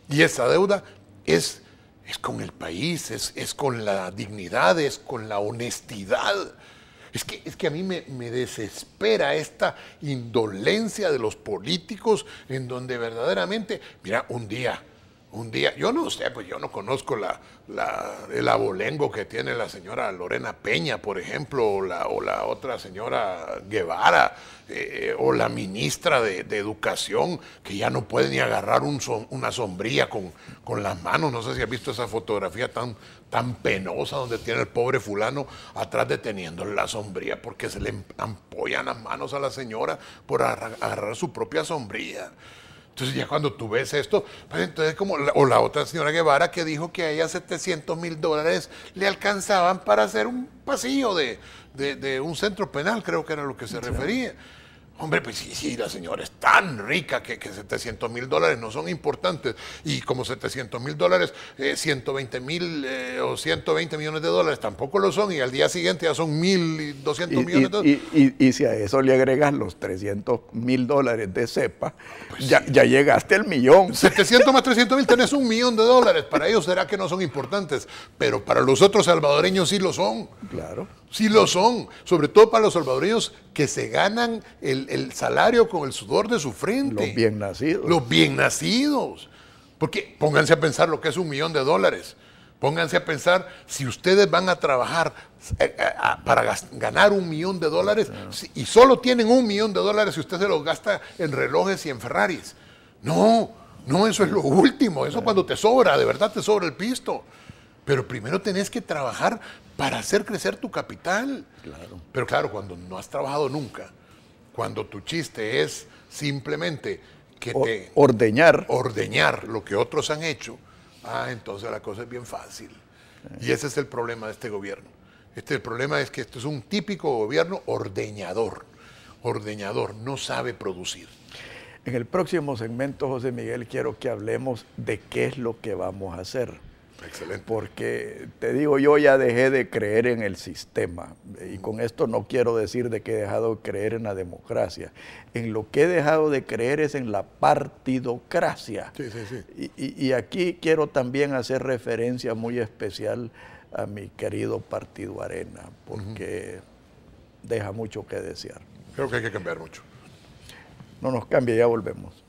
A: Y esa deuda es, es con el país, es, es con la dignidad, es con la honestidad. Es que, es que a mí me, desespera esta indolencia de los políticos en donde verdaderamente, mira, un día un día, yo no sé, pues yo no conozco la, el abolengo que tiene la señora Lorena Peña, por ejemplo, o la, otra señora Guevara, eh, o la ministra de, Educación, que ya no puede ni agarrar una sombrilla con, con las manos. No sé si ha visto esa fotografía tan, tan penosa donde tiene el pobre fulano atrás deteniendo la sombrilla porque se le em, ampollan las manos a la señora por agarrar su propia sombrilla. Entonces ya cuando tú ves esto, pues, entonces como, la, o la otra señora Guevara que dijo que a ella 700 mil dólares le alcanzaban para hacer un pasillo de, un centro penal, creo que era lo que se refería. Hombre, pues sí, sí, la señora es tan rica que, 700 mil dólares no son importantes. Y como 700 mil dólares, 120 eh, mil eh, o 120 millones de dólares tampoco lo son. Y al día siguiente ya son 1.200 millones de dólares.
B: Y, si a eso le agregas los 300
A: mil dólares de cepa, pues ya, ya, llegaste al millón. 700 más 300 mil, tenés un millón de dólares. Para ellos será que no son importantes, pero para los otros salvadoreños sí lo son. Claro. Sí lo son. Sobre todo para los salvadoreños que se ganan el, salario con el sudor de su frente. Los bien nacidos. Los bien nacidos. Porque pónganse a pensar lo que es un millón de dólares. Pónganse a pensar si ustedes van a trabajar eh, eh, para ganar un millón de dólares ah. y solo tienen un millón de dólares si usted se los gasta en relojes y en Ferraris. No, no, eso es lo último. Eso ah. cuando te sobra, de verdad te sobra el pisto. Pero primero tenés que trabajar para hacer crecer tu capital. Claro. Pero claro, cuando no has trabajado nunca, cuando tu chiste es simplemente que te...
B: Ordeñar. Ordeñar
A: lo que otros han hecho, ah, entonces la cosa es bien fácil. Y ese es el problema de este gobierno. Este, el problema es que esto es un típico gobierno ordeñador. Ordeñador, no sabe
B: producir. En el próximo segmento, José Miguel, quiero que hablemos de qué es lo que vamos a hacer. Excelente. Porque te digo, yo ya dejé de creer en el sistema. Y con mm. esto no quiero decir de que he dejado de creer en la democracia. En lo que he dejado de creer es en la partidocracia. Sí, sí, sí. Y, aquí quiero también hacer referencia muy especial a mi querido partido Arena, porque deja mucho que desear.
A: Creo que hay que cambiar mucho.
B: No nos cambie, ya volvemos.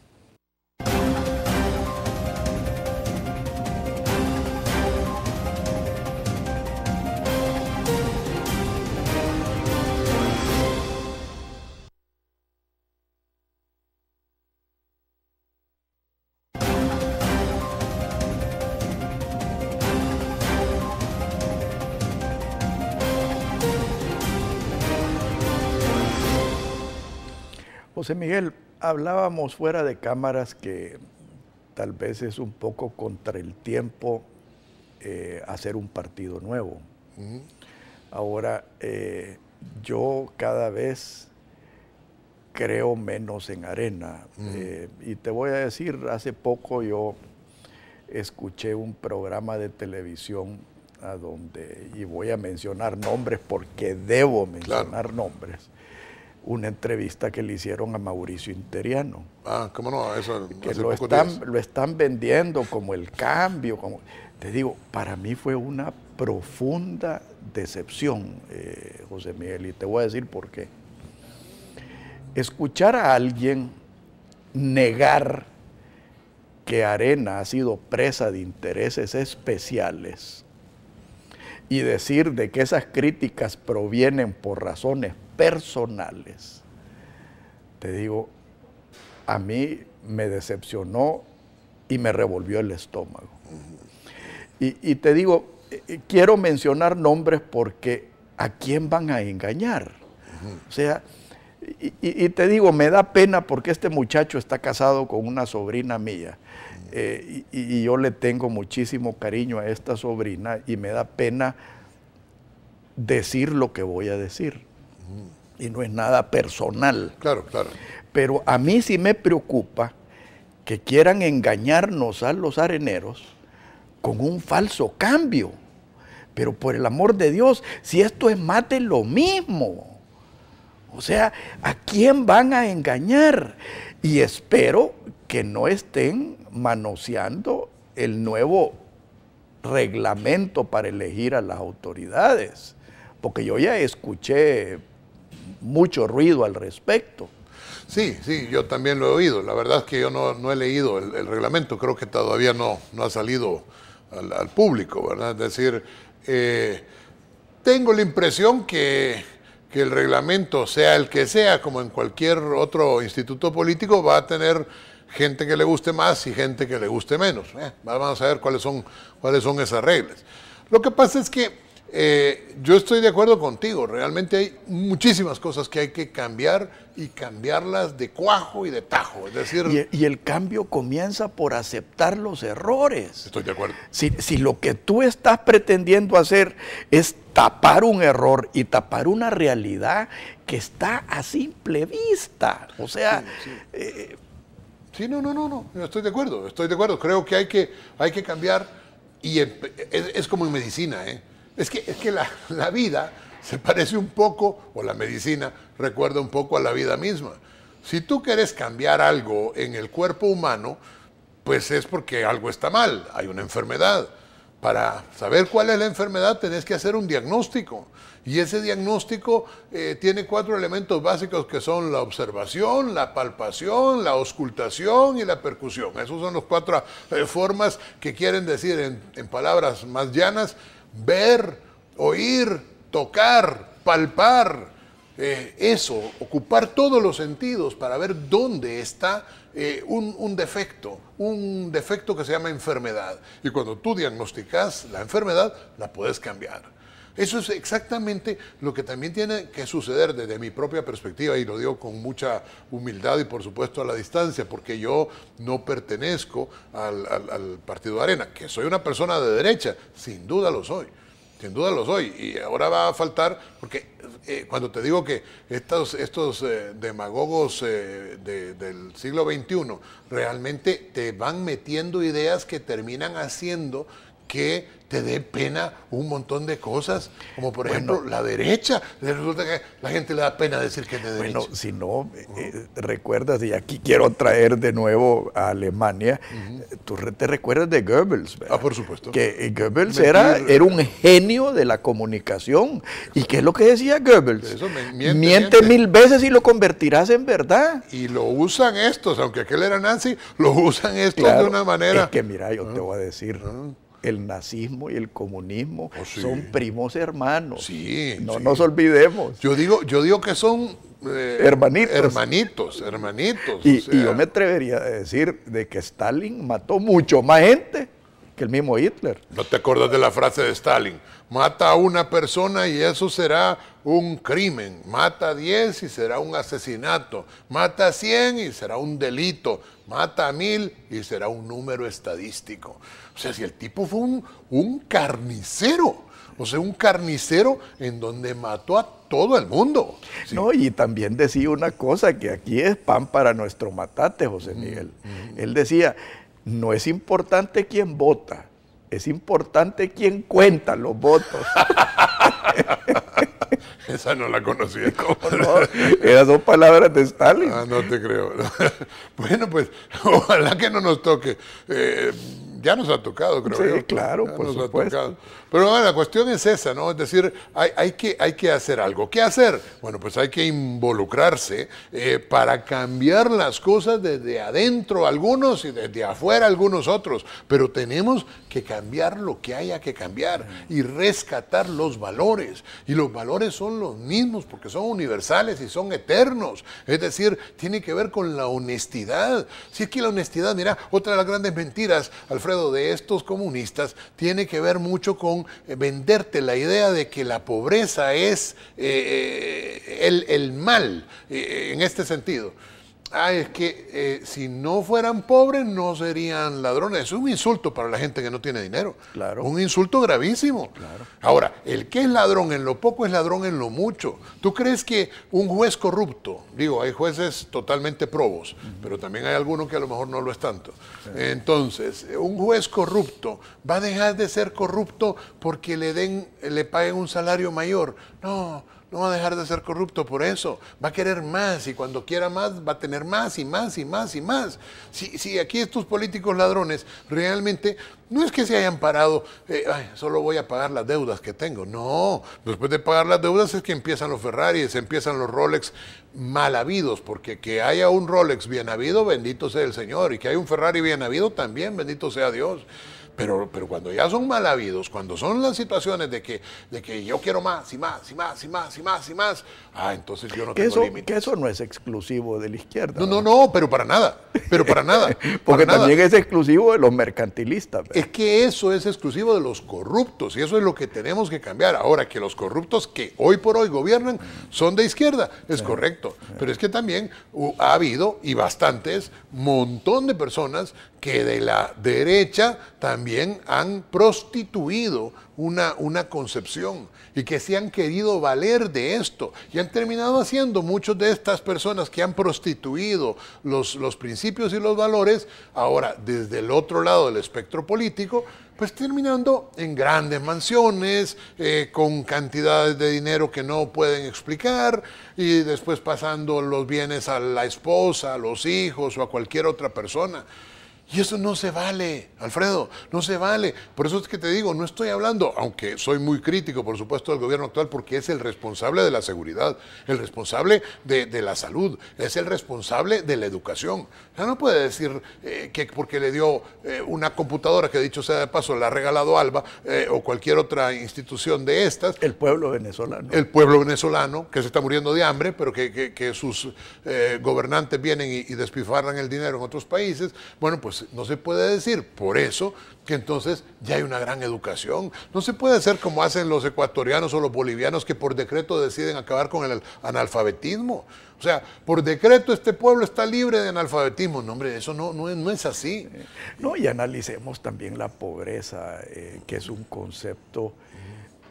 B: José Miguel, hablábamos fuera de cámaras que tal vez es un poco contra el tiempo eh, hacer un partido nuevo. Ahora, eh, yo cada vez creo menos en arena. Eh, y te voy a decir, hace poco yo escuché un programa de televisión a donde, y voy a mencionar nombres porque debo mencionar nombres, una entrevista que le hicieron a Mauricio Interiano. Ah, cómo
A: no, eso que lo están
B: lo están vendiendo como el cambio, te digo, para mí fue una profunda decepción, eh, José Miguel, y te voy a decir por qué. Escuchar a alguien negar que Arena ha sido presa de intereses especiales y decir de que esas críticas provienen por razones personales. Te digo, a mí me decepcionó y me revolvió el estómago. Y, te digo, eh, eh, quiero mencionar nombres porque ¿a quién van a engañar? O sea, y, te digo, me da pena porque este muchacho está casado con una sobrina mía. Eh, y, yo le tengo muchísimo cariño a esta sobrina y me da pena decir lo que voy a decir. Y no es nada personal. Claro, claro. Pero a mí sí me preocupa que quieran engañarnos a los areneros con un falso cambio. Pero por el amor de Dios, si esto es mate lo mismo. O sea, ¿a quién van a engañar? Y espero que no estén manoseando el nuevo reglamento para elegir a las autoridades. Porque yo ya escuché mucho ruido al
A: respecto. Sí, sí, yo también lo he oído. La verdad es que yo no, no he leído el, reglamento, creo que todavía no, no ha salido al, público, ¿verdad? Es decir, eh, tengo la impresión que, que, el reglamento, sea el que sea, como en cualquier otro instituto político, va a tener gente que le guste más y gente que le guste menos. ¿eh? Vamos a ver cuáles son, cuáles son esas reglas. Lo que pasa es que eh, yo estoy de acuerdo contigo, realmente hay muchísimas cosas que hay que cambiar y cambiarlas de cuajo y de tajo. Es decir, y, el, cambio comienza por aceptar los errores.
B: Estoy de acuerdo. Si, lo que tú estás pretendiendo hacer es tapar un error
A: y tapar una realidad que está a simple vista, o sea... Sí, eh, no, no, no, no, estoy de acuerdo, estoy de acuerdo. Creo que hay que, hay que cambiar y es como en medicina, ¿eh? Es que, es que la, vida se parece un poco, o la medicina recuerda un poco a la vida misma. Si tú quieres cambiar algo en el cuerpo humano, pues es porque algo está mal, hay una enfermedad. Para saber cuál es la enfermedad tenés que hacer un diagnóstico. Y ese diagnóstico eh, tiene cuatro elementos básicos que son la observación, la palpación, la auscultación y la percusión. Esas son las cuatro eh, formas que quieren decir en, en palabras más llanas ver, oír, tocar, palpar, eh, eso, ocupar todos los sentidos para ver dónde está eh, un, defecto, un defecto que se llama enfermedad. Y cuando tú diagnosticas la enfermedad, la puedes cambiar. Eso es exactamente lo que también tiene que suceder desde mi propia perspectiva y lo digo con mucha humildad y por supuesto a la distancia, porque yo no pertenezco al, Partido Arena, que soy una persona de derecha, sin duda lo soy. Sin duda lo soy. Y ahora va a faltar, porque eh, cuando te digo que estos, eh, demagogos eh, del siglo XXI realmente te van metiendo ideas que terminan haciendo que te dé pena un montón de cosas, como por ejemplo la derecha. Resulta que la gente le da pena decir que es de derecha. Bueno, si no, eh, eh, recuerdas,
B: y aquí quiero traer de nuevo a Alemania, eh, tú te recuerdas de Goebbels. Ah, por supuesto. Que Goebbels era, era un genio de la comunicación. ¿Y qué es lo que decía Goebbels?
A: miente, mil
B: veces y lo convertirás en verdad. Y lo
A: usan estos, aunque aquel era nazi, lo usan estos de una manera. Es
B: que mira, yo te voy a decir el nazismo y el comunismo oh, son primos hermanos. no nos olvidemos. Yo digo, yo digo que son
A: eh, hermanitos. Hermanitos, hermanitos. Y, yo
B: me atrevería a decir de que Stalin mató mucho más gente que el mismo Hitler.
A: ¿No te acuerdas de la frase de Stalin? Mata a una persona y eso será un crimen. Mata a 10 y será un asesinato. Mata a 100 y será un delito. Mata a mil y será un número estadístico. O sea, si el tipo fue un, carnicero. O sea, un carnicero en donde mató a todo el mundo. No, y también decía una cosa, que aquí es pan para
B: nuestro matate, José mm, Miguel. Mm. Él decía, no es importante quién vota, es importante quién cuenta los votos. *laughs*
A: Esa no la conocía. *laughs* son palabras de Stalin. Ah, no te creo. *laughs* Bueno, pues ojalá que no nos toque. Eh, ya nos ha tocado, creo. Sí, claro, Pero bueno, la cuestión es esa, ¿no? Es decir, hay, que, hay que hacer algo. ¿Qué hacer? Bueno, pues hay que involucrarse eh, para cambiar las cosas desde adentro algunos y desde afuera algunos otros. Pero tenemos que cambiar lo que haya que cambiar y rescatar los valores. Y los valores son los mismos porque son universales y son eternos. Es decir, tiene que ver con la honestidad. Si es que la honestidad, mira, otra de las grandes mentiras, Alfredo, de estos comunistas tiene que ver mucho con eh, venderte la idea de que la pobreza es eh, eh, el, mal en este sentido. Ah, es que eh, si no fueran pobres no serían ladrones. es un insulto para la gente que no tiene dinero. Claro. Un insulto gravísimo. Claro. Ahora, el que es ladrón en lo poco es ladrón en lo mucho. ¿Tú crees que un juez corrupto, digo, hay jueces totalmente probos, pero también hay algunos que a lo mejor no lo es tanto. Entonces, un juez corrupto va a dejar de ser corrupto porque le den, le paguen un salario mayor. No no va a dejar de ser corrupto por eso. Va a querer más y cuando quiera más va a tener más y más y más y más. Si, aquí estos políticos ladrones realmente no es que se hayan parado, eh, solo voy a pagar las deudas que tengo. No, después de pagar las deudas es que empiezan los Ferraris, empiezan los Rolex mal habidos, porque que haya un Rolex bien habido, bendito sea el Señor, y que haya un Ferrari bien habido también, bendito sea Dios. Pero, cuando ya son mal habidos, cuando son las situaciones de que, de que yo quiero más y más y más y más y más y más, ah, entonces yo no tengo límites.
B: Que eso no es exclusivo de la izquierda. No, no, no, pero para nada. Pero para nada. *laughs* Porque también es exclusivo de los mercantilistas. Es
A: que eso es exclusivo de los corruptos y eso es lo que tenemos que cambiar. Ahora, que los corruptos que hoy por hoy gobiernan son de izquierda, es correcto. Pero es que también ha habido y bastantes, montón de personas que de la derecha también han prostituido una, una concepción y que se han querido valer de esto y han terminado haciendo muchas de estas personas que han prostituido los, principios y los valores, ahora desde el otro lado del espectro político, pues terminando en grandes mansiones, eh, con cantidades de dinero que no pueden explicar, y después pasando los bienes a la esposa, a los hijos o a cualquier otra persona. Y eso no se vale, Alfredo, no se vale. Por eso es que te digo, no estoy hablando, aunque soy muy crítico, por supuesto, del gobierno actual, porque es el responsable de la seguridad, el responsable de, la salud, es el responsable de la educación. O no puede decir eh, que porque le dio eh, una computadora que, dicho sea de paso, la ha regalado Alba eh, o cualquier otra institución de estas. El pueblo venezolano. El pueblo venezolano, que se está muriendo de hambre, pero que, sus gobernantes vienen y, y despifarran el dinero en otros países. Bueno, pues no se puede decir por eso que entonces ya hay una gran educación. No se puede hacer como hacen los ecuatorianos o los bolivianos que por decreto deciden acabar con el analfabetismo. O sea, por decreto este pueblo está libre de analfabetismo. No, hombre, eso no, no, es así. No, y analicemos también la
B: pobreza, eh, que es un concepto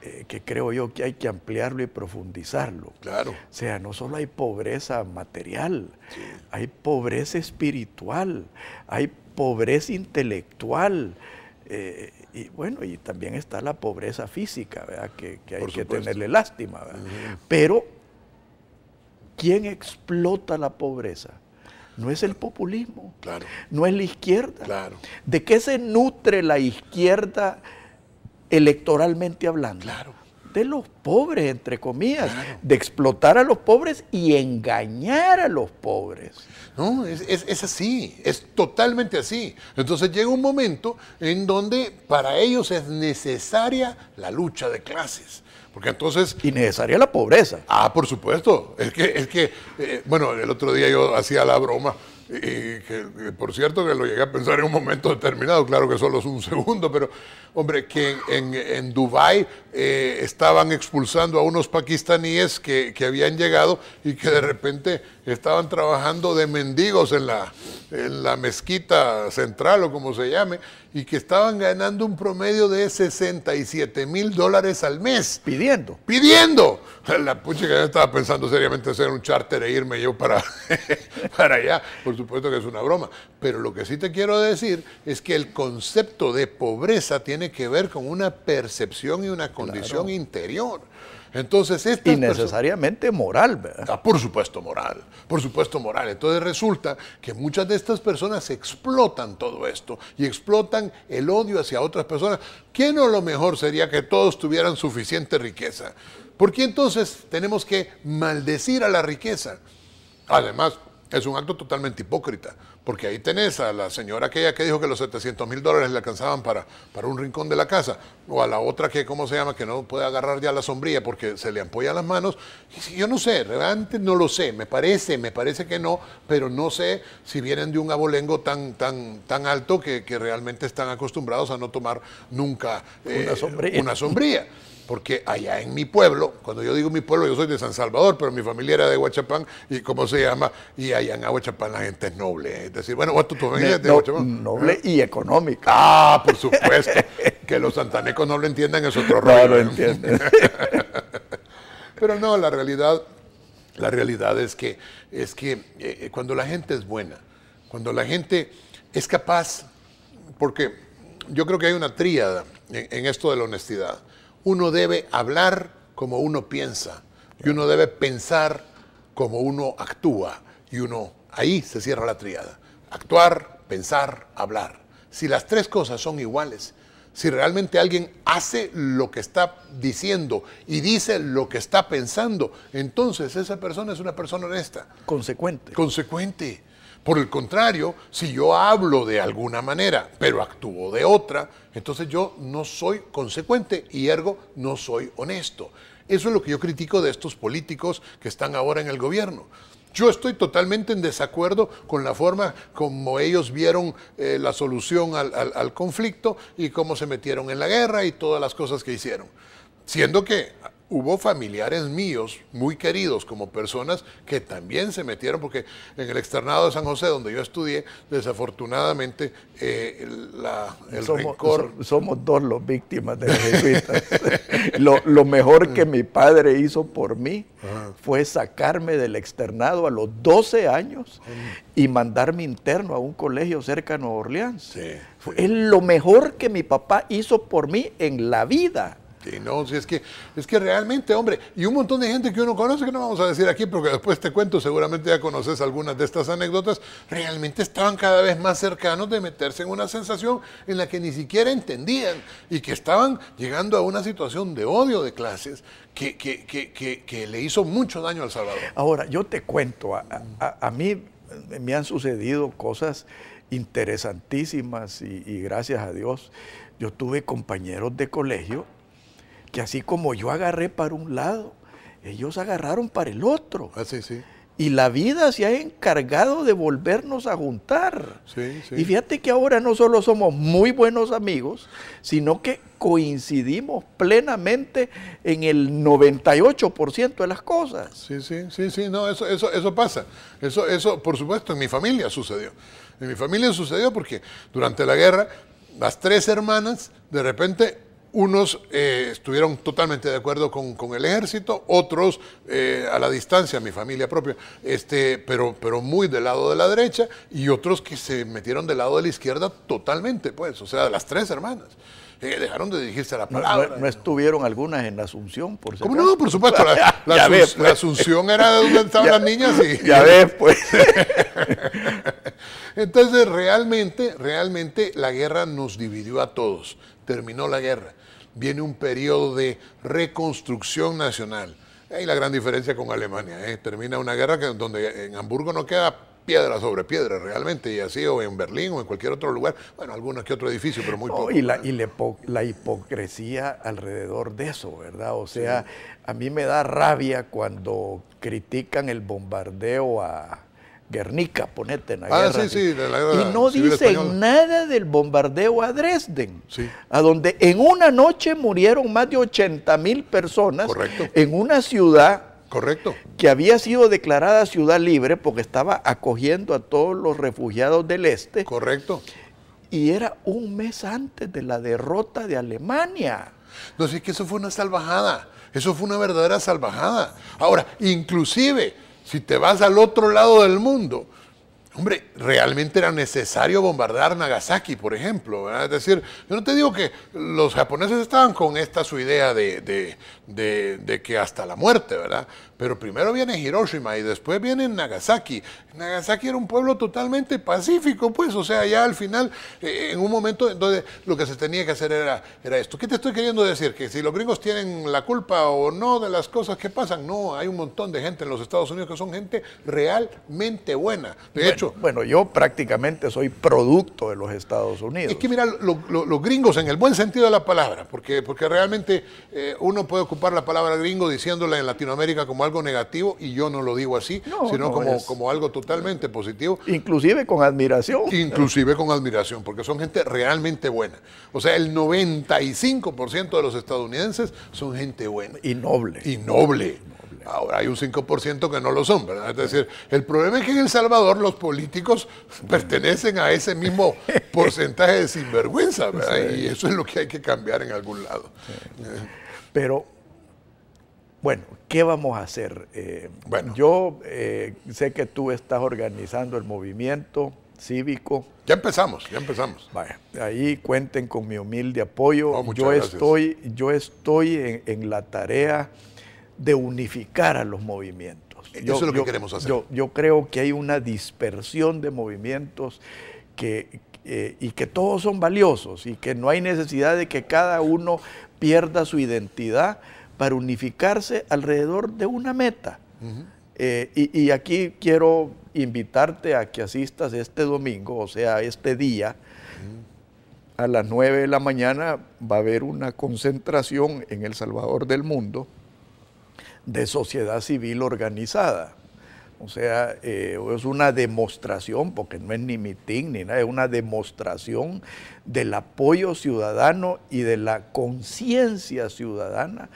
B: eh, que creo yo que hay que ampliarlo y profundizarlo. Claro. O sea, no solo hay pobreza material, hay pobreza espiritual, hay pobreza intelectual. Eh, y bueno, y también está la pobreza física, Que, hay que tenerle lástima. Pero, ¿quién explota la pobreza? No es el populismo, no es la izquierda. ¿De qué se nutre la izquierda electoralmente hablando? Claro de los pobres, entre
A: comillas, de explotar a los pobres y engañar a los pobres. No, es, así, es totalmente así. Entonces llega un momento en donde para ellos es necesaria la lucha de clases. Porque entonces... Y necesaria la pobreza. Ah, por supuesto. Es que, que eh, bueno, el otro día yo hacía la broma y que, por cierto que lo llegué a pensar en un momento determinado, claro que solo es un *laughs* segundo, pero hombre, que en, en, en Dubái eh, estaban expulsando a unos pakistaníes que, habían llegado y que de repente estaban trabajando de mendigos en la, en la mezquita central o como se llame, y que estaban ganando un promedio de 67 mil dólares al mes. Pidiendo. Pidiendo. La pucha que yo estaba pensando seriamente hacer un charter e irme yo para, *laughs* para allá. Por supuesto que es una broma. Pero lo que sí te quiero decir es que el concepto de pobreza tiene que ver con una percepción y una condición interior. Entonces, y necesariamente moral, ¿verdad? Ah, por supuesto, moral. Por supuesto, moral. Entonces, resulta que muchas de estas personas explotan todo esto y explotan el odio hacia otras personas. ¿Qué no lo mejor sería que todos tuvieran suficiente riqueza? ¿Por qué entonces tenemos que maldecir a la riqueza? Además, es un acto totalmente hipócrita, porque ahí tenés a la señora aquella que dijo que los 700 mil dólares le alcanzaban para, para un rincón de la casa, o a la otra que, ¿cómo se llama?, que no puede agarrar ya la sombrilla porque se le apoya las manos. Y yo no sé, realmente no lo sé, me parece, me parece que no, pero no sé si vienen de un abolengo tan, tan, tan alto que, realmente están acostumbrados a no tomar nunca una, eh, sombría. una sombrilla porque allá en mi pueblo, cuando yo digo mi pueblo, yo soy de San Salvador, pero mi familia era de Huachapán, y cómo se llama, y allá en Huachapán la gente es noble. Es decir, bueno, tu familia es de Noble
B: y económica.
A: Ah, por supuesto. que los santanecos no lo entiendan es otro rollo. ¿eh? *laughs* pero no, la realidad, la realidad es que, es que eh, eh, cuando la gente es buena, cuando la gente es capaz, porque yo creo que hay una tríada en esto de la honestidad uno debe hablar como uno piensa y uno debe pensar como uno actúa y uno ahí se cierra la triada. Actuar, pensar, hablar. Si las tres cosas son iguales, si realmente alguien hace lo que está diciendo y dice lo que está pensando, entonces esa persona es una persona honesta. Consecuente. Consecuente. Por el contrario, si yo hablo de alguna manera, pero actúo de otra, entonces yo no soy consecuente y ergo no soy honesto. Eso es lo que yo critico de estos políticos que están ahora en el gobierno. Yo estoy totalmente en desacuerdo con la forma como ellos vieron eh, la solución al, al conflicto y cómo se metieron en la guerra y todas las cosas que hicieron. Siendo que hubo familiares míos muy queridos como personas que también se metieron, porque en el externado de San José, donde yo estudié, desafortunadamente eh, la, el somos, rencor...
B: somos dos los víctimas de los jesuitas. *laughs* lo, lo, mejor que mi padre hizo por mí fue sacarme del externado a los 12 años y mandarme interno a un colegio cercano Nueva Orleans. Es lo mejor que mi papá
A: hizo por mí en la vida. ¿no? Si es que, es que realmente, hombre, y un montón de gente que uno conoce, que no vamos a decir aquí, porque después te cuento, seguramente ya conoces algunas de estas anécdotas, realmente estaban cada vez más cercanos de meterse en una sensación en la que ni siquiera entendían y que estaban llegando a una situación de odio de clases que, que, le hizo mucho daño al Salvador. Ahora, yo te cuento, a, a, mí me han
B: sucedido cosas interesantísimas y, y, gracias a Dios yo tuve compañeros de colegio que así como yo agarré para un lado, ellos agarraron para el otro. Ah, sí, Y la vida se ha encargado de volvernos a juntar. Sí, y fíjate que ahora no solo somos muy buenos amigos, sino que coincidimos plenamente en el 98%
A: de las cosas. Sí, sí, sí, sí, no, eso, eso, eso pasa. Eso, eso, por supuesto, en mi familia sucedió. En mi familia sucedió porque durante la guerra, las tres hermanas, de repente, unos eh, estuvieron totalmente de acuerdo con, el ejército, otros eh, a la distancia, mi familia propia, este, pero, pero muy del lado de la derecha, y otros que se metieron del lado de la izquierda totalmente, pues, o sea, las tres hermanas. Eh, dejaron de dirigirse a la palabra.
B: No, estuvieron algunas en la Asunción, por supuesto. ¿Cómo no? Por supuesto, la, *laughs* pues. Asunción era donde estaban las niñas y... Ya ves, pues. *laughs*
A: Entonces, realmente, realmente la guerra nos dividió a todos. Terminó la guerra viene un periodo de reconstrucción nacional. Ahí la gran diferencia con Alemania. ¿eh? Termina una guerra que, donde en Hamburgo no queda piedra sobre piedra realmente, y así o en Berlín o en cualquier otro lugar, bueno, algunos que otro edificio, pero muy poco. y la,
B: la hipocresía alrededor de eso, ¿verdad? O sea, a mí me da rabia cuando critican el bombardeo a, Guernica, ponete en la ah, Sí, sí, de la guerra y no dicen nada del bombardeo a Dresden, a donde en una noche murieron más de 80 mil personas en una ciudad Correcto. que había sido declarada ciudad libre porque estaba acogiendo a todos los refugiados del este. Correcto. Y era un mes antes de la derrota
A: de Alemania. No, es que eso fue una salvajada. Eso fue una verdadera salvajada. Ahora, inclusive si te vas al otro lado del mundo, Hombre, realmente era necesario bombardear Nagasaki, por ejemplo. Es decir, yo no te digo que los japoneses estaban con esta su idea de, de, que hasta la muerte, ¿verdad? Pero primero viene Hiroshima y después viene Nagasaki. Nagasaki era un pueblo totalmente pacífico, pues, o sea, ya al final, eh, en un momento donde lo que se tenía que hacer era, era esto. ¿Qué te estoy queriendo decir? Que si los gringos tienen la culpa o no de las cosas que pasan, no, hay un montón de gente en los Estados Unidos que son gente realmente buena. De hecho. Bueno, yo prácticamente soy producto de los Estados Unidos. Es que mira, los gringos, en el buen sentido de la palabra, porque, porque realmente eh, uno puede ocupar la palabra gringo diciéndola en Latinoamérica como algo algo negativo y yo no lo digo así, sino como, algo totalmente positivo. Inclusive con admiración. Inclusive con admiración, porque son gente realmente buena. O sea, el 95% de los estadounidenses son gente buena. Y noble. Y noble. Ahora hay un 5% que no lo son, ¿verdad? Es decir, el problema es que en El Salvador los políticos *laughs* pertenecen a ese mismo *laughs* porcentaje de sinvergüenza, Y eso es lo que hay que cambiar en algún lado. Pero, bueno, ¿Qué
B: vamos a hacer? Eh, bueno. Yo eh, sé que tú estás organizando el movimiento cívico.
A: Ya empezamos, ya empezamos.
B: ahí cuenten con mi humilde apoyo. yo, estoy, yo estoy en, la tarea de unificar a los movimientos. Eso es lo que queremos hacer. Yo, creo que hay una dispersión de movimientos que, eh, y que todos son valiosos y que no hay necesidad de que cada uno pierda su identidad para unificarse alrededor de una meta. Eh, y, aquí quiero invitarte a que asistas este domingo, o sea, este día. A las 9 de la mañana va a haber una concentración en El Salvador del Mundo de sociedad civil organizada. O sea, eh, es una demostración, porque no es ni mitin ni nada, es una demostración del apoyo ciudadano y de la conciencia ciudadana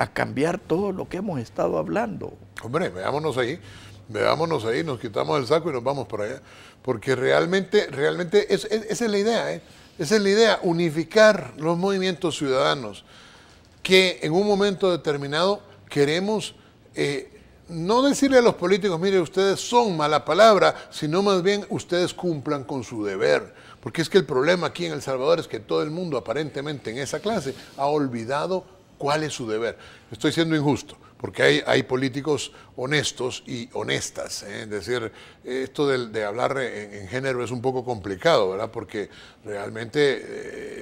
B: a cambiar todo lo que hemos estado
A: hablando. Hombre, veámonos ahí, veámonos ahí, nos quitamos el saco y nos vamos para allá. Porque realmente, realmente, esa es la idea, ¿eh? esa es la idea, unificar los movimientos ciudadanos que en un momento determinado queremos eh, no decirle a los políticos, mire, ustedes son mala palabra, sino más bien ustedes cumplan con su deber. Porque es que el problema aquí en El Salvador es que todo el mundo, aparentemente en esa clase, ha olvidado cuál es su deber. Estoy siendo injusto, porque hay, hay políticos honestos y honestas. ¿eh? Es decir, esto de, hablar en, género es un poco complicado, ¿verdad? Porque realmente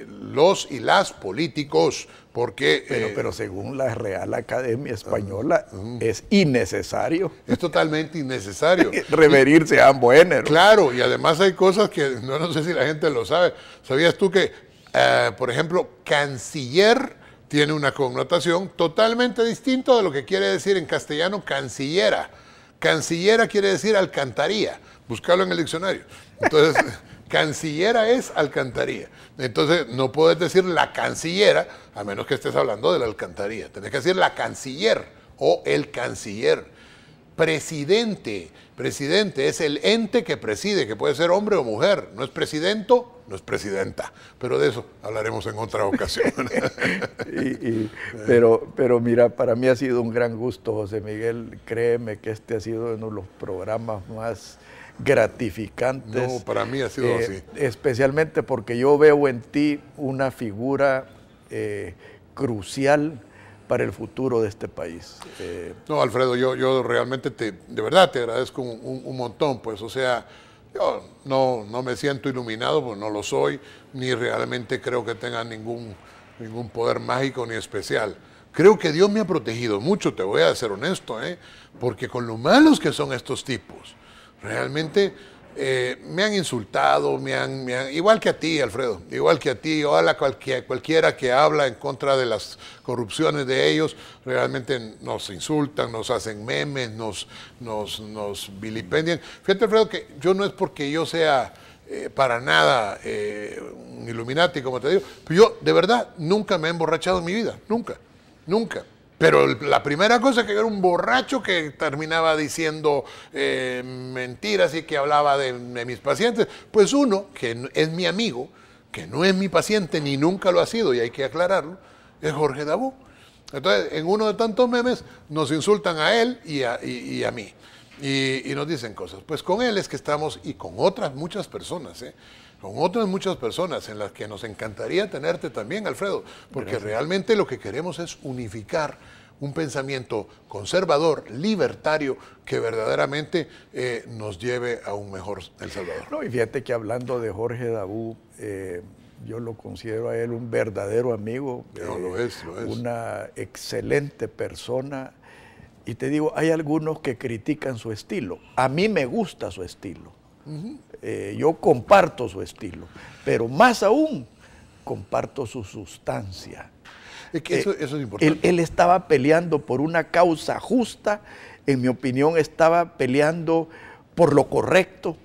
A: eh, los y las políticos, porque... Eh, pero, según la Real Academia Española, ah, ah. es innecesario. Es totalmente innecesario. *laughs* Reverirse a ambos géneros. Claro, y además hay cosas que no, sé si la gente lo sabe. ¿Sabías tú que, por ejemplo, canciller tiene una connotación totalmente distinta de lo que quiere decir en castellano cancillera. Cancillera quiere decir alcantarilla. Búscalo en el diccionario. Entonces, *laughs* cancillera es alcantarilla. Entonces, no puedes decir la cancillera, a menos que estés hablando de la alcantarilla. Tienes que decir la canciller o el canciller. Presidente Presidente es el ente que preside, que puede ser hombre o mujer. No es presidente no es presidenta. Pero de eso hablaremos en otra ocasión. *laughs* pero,
B: pero mira, para mí ha sido un gran gusto, José Miguel. Créeme que este ha sido uno de los programas más gratificantes. No, para mí ha sido eh, así. Especialmente porque yo veo en ti una figura eh, crucial para el futuro de este país. Eh, no, Alfredo,
A: yo, yo realmente te, de verdad te agradezco un, montón, pues, o sea, yo no, no me siento iluminado, pues no lo soy, ni realmente creo que tenga ningún, ningún poder mágico ni especial. Creo que Dios me ha protegido mucho, te voy a ser honesto, ¿eh? porque con lo malos que son estos tipos, realmente eh, me han insultado, me han, igual que a ti, Alfredo, igual que a ti, o cualquiera, cualquiera que habla en contra de las corrupciones de ellos, realmente nos insultan, nos hacen memes, nos, nos, vilipendian. Fíjate, Alfredo, que yo no es porque yo sea eh, para nada eh, un Illuminati, como te digo, pero yo de verdad nunca me he emborrachado en mi vida, nunca, nunca. Pero la primera cosa que era un borracho que terminaba diciendo eh, mentiras y que hablaba de, mis pacientes, pues uno, que es mi amigo, que no es mi paciente ni nunca lo ha sido, y hay que aclararlo, es Jorge Dabú. Entonces, en uno de tantos memes nos insultan a él y a, mí. Y, y, nos dicen cosas. Pues con él es que estamos y con otras muchas personas. ¿eh? con otras muchas personas en las que nos encantaría tenerte también, Alfredo, porque realmente lo que queremos es unificar un pensamiento conservador, libertario, que verdaderamente eh, nos lleve a un mejor El Salvador.
B: No, y fíjate que hablando de Jorge Dabú, eh, yo lo considero a él un verdadero amigo. Eh, una excelente persona. Y te digo, hay algunos que critican su estilo. A mí me gusta su estilo. Eh, yo comparto su estilo, pero más aún comparto su sustancia.
A: Eh, eso, es importante.
B: Él, estaba peleando por una causa justa, en mi opinión estaba peleando por lo correcto.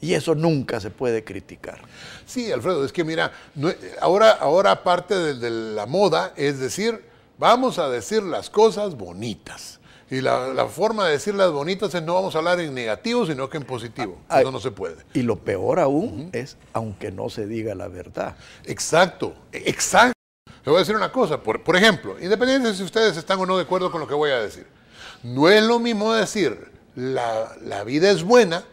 B: Y eso
A: nunca se puede criticar. Sí, Alfredo, es que mira, eh, ahora, ahora parte de la moda es decir, vamos a decir las cosas bonitas. Y la, forma de decir las bonitas es no vamos a hablar en negativo, sino que en positivo. Ah, Eso no se puede. Y lo peor aún es aunque no se diga la verdad. Exacto, exacto. Le voy a decir una cosa, por, por ejemplo, independientemente de si ustedes están o no de acuerdo con lo que voy a decir, no es lo mismo decir la, la vida es buena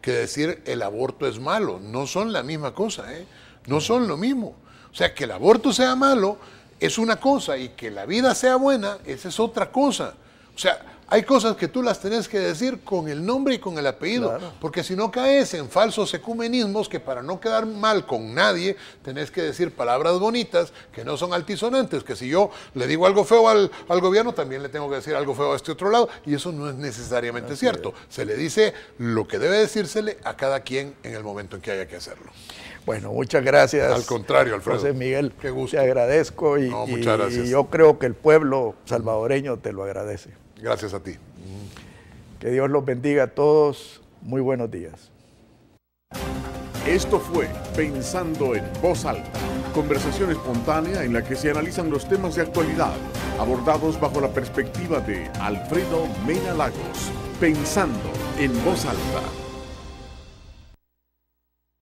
A: que decir el aborto es malo. No son la misma cosa, ¿eh? No son lo mismo. O sea, que el aborto sea malo es una cosa y que la vida sea buena, esa es otra cosa. O sea, hay cosas que tú las tenés que decir con el nombre y con el apellido, porque si no caes en falsos ecumenismos que para no quedar mal con nadie, tenés que decir palabras bonitas que no son altisonantes, que si yo le digo algo feo al, gobierno, también le tengo que decir algo feo a este otro lado, y eso no es necesariamente cierto. Se le dice lo que debe decírsele a cada quien en el momento en que haya que hacerlo. Bueno, muchas gracias. Al contrario, Alfredo. José Miguel, que
B: te agradezco y yo creo que el pueblo salvadoreño te lo agradece. Gracias a ti. Que Dios los bendiga a todos. Muy buenos días.
A: Esto fue Pensando en Voz Alta, conversación espontánea en la que se analizan los temas de actualidad, abordados bajo la perspectiva de Alfredo Mena Lagos. Pensando en Voz Alta.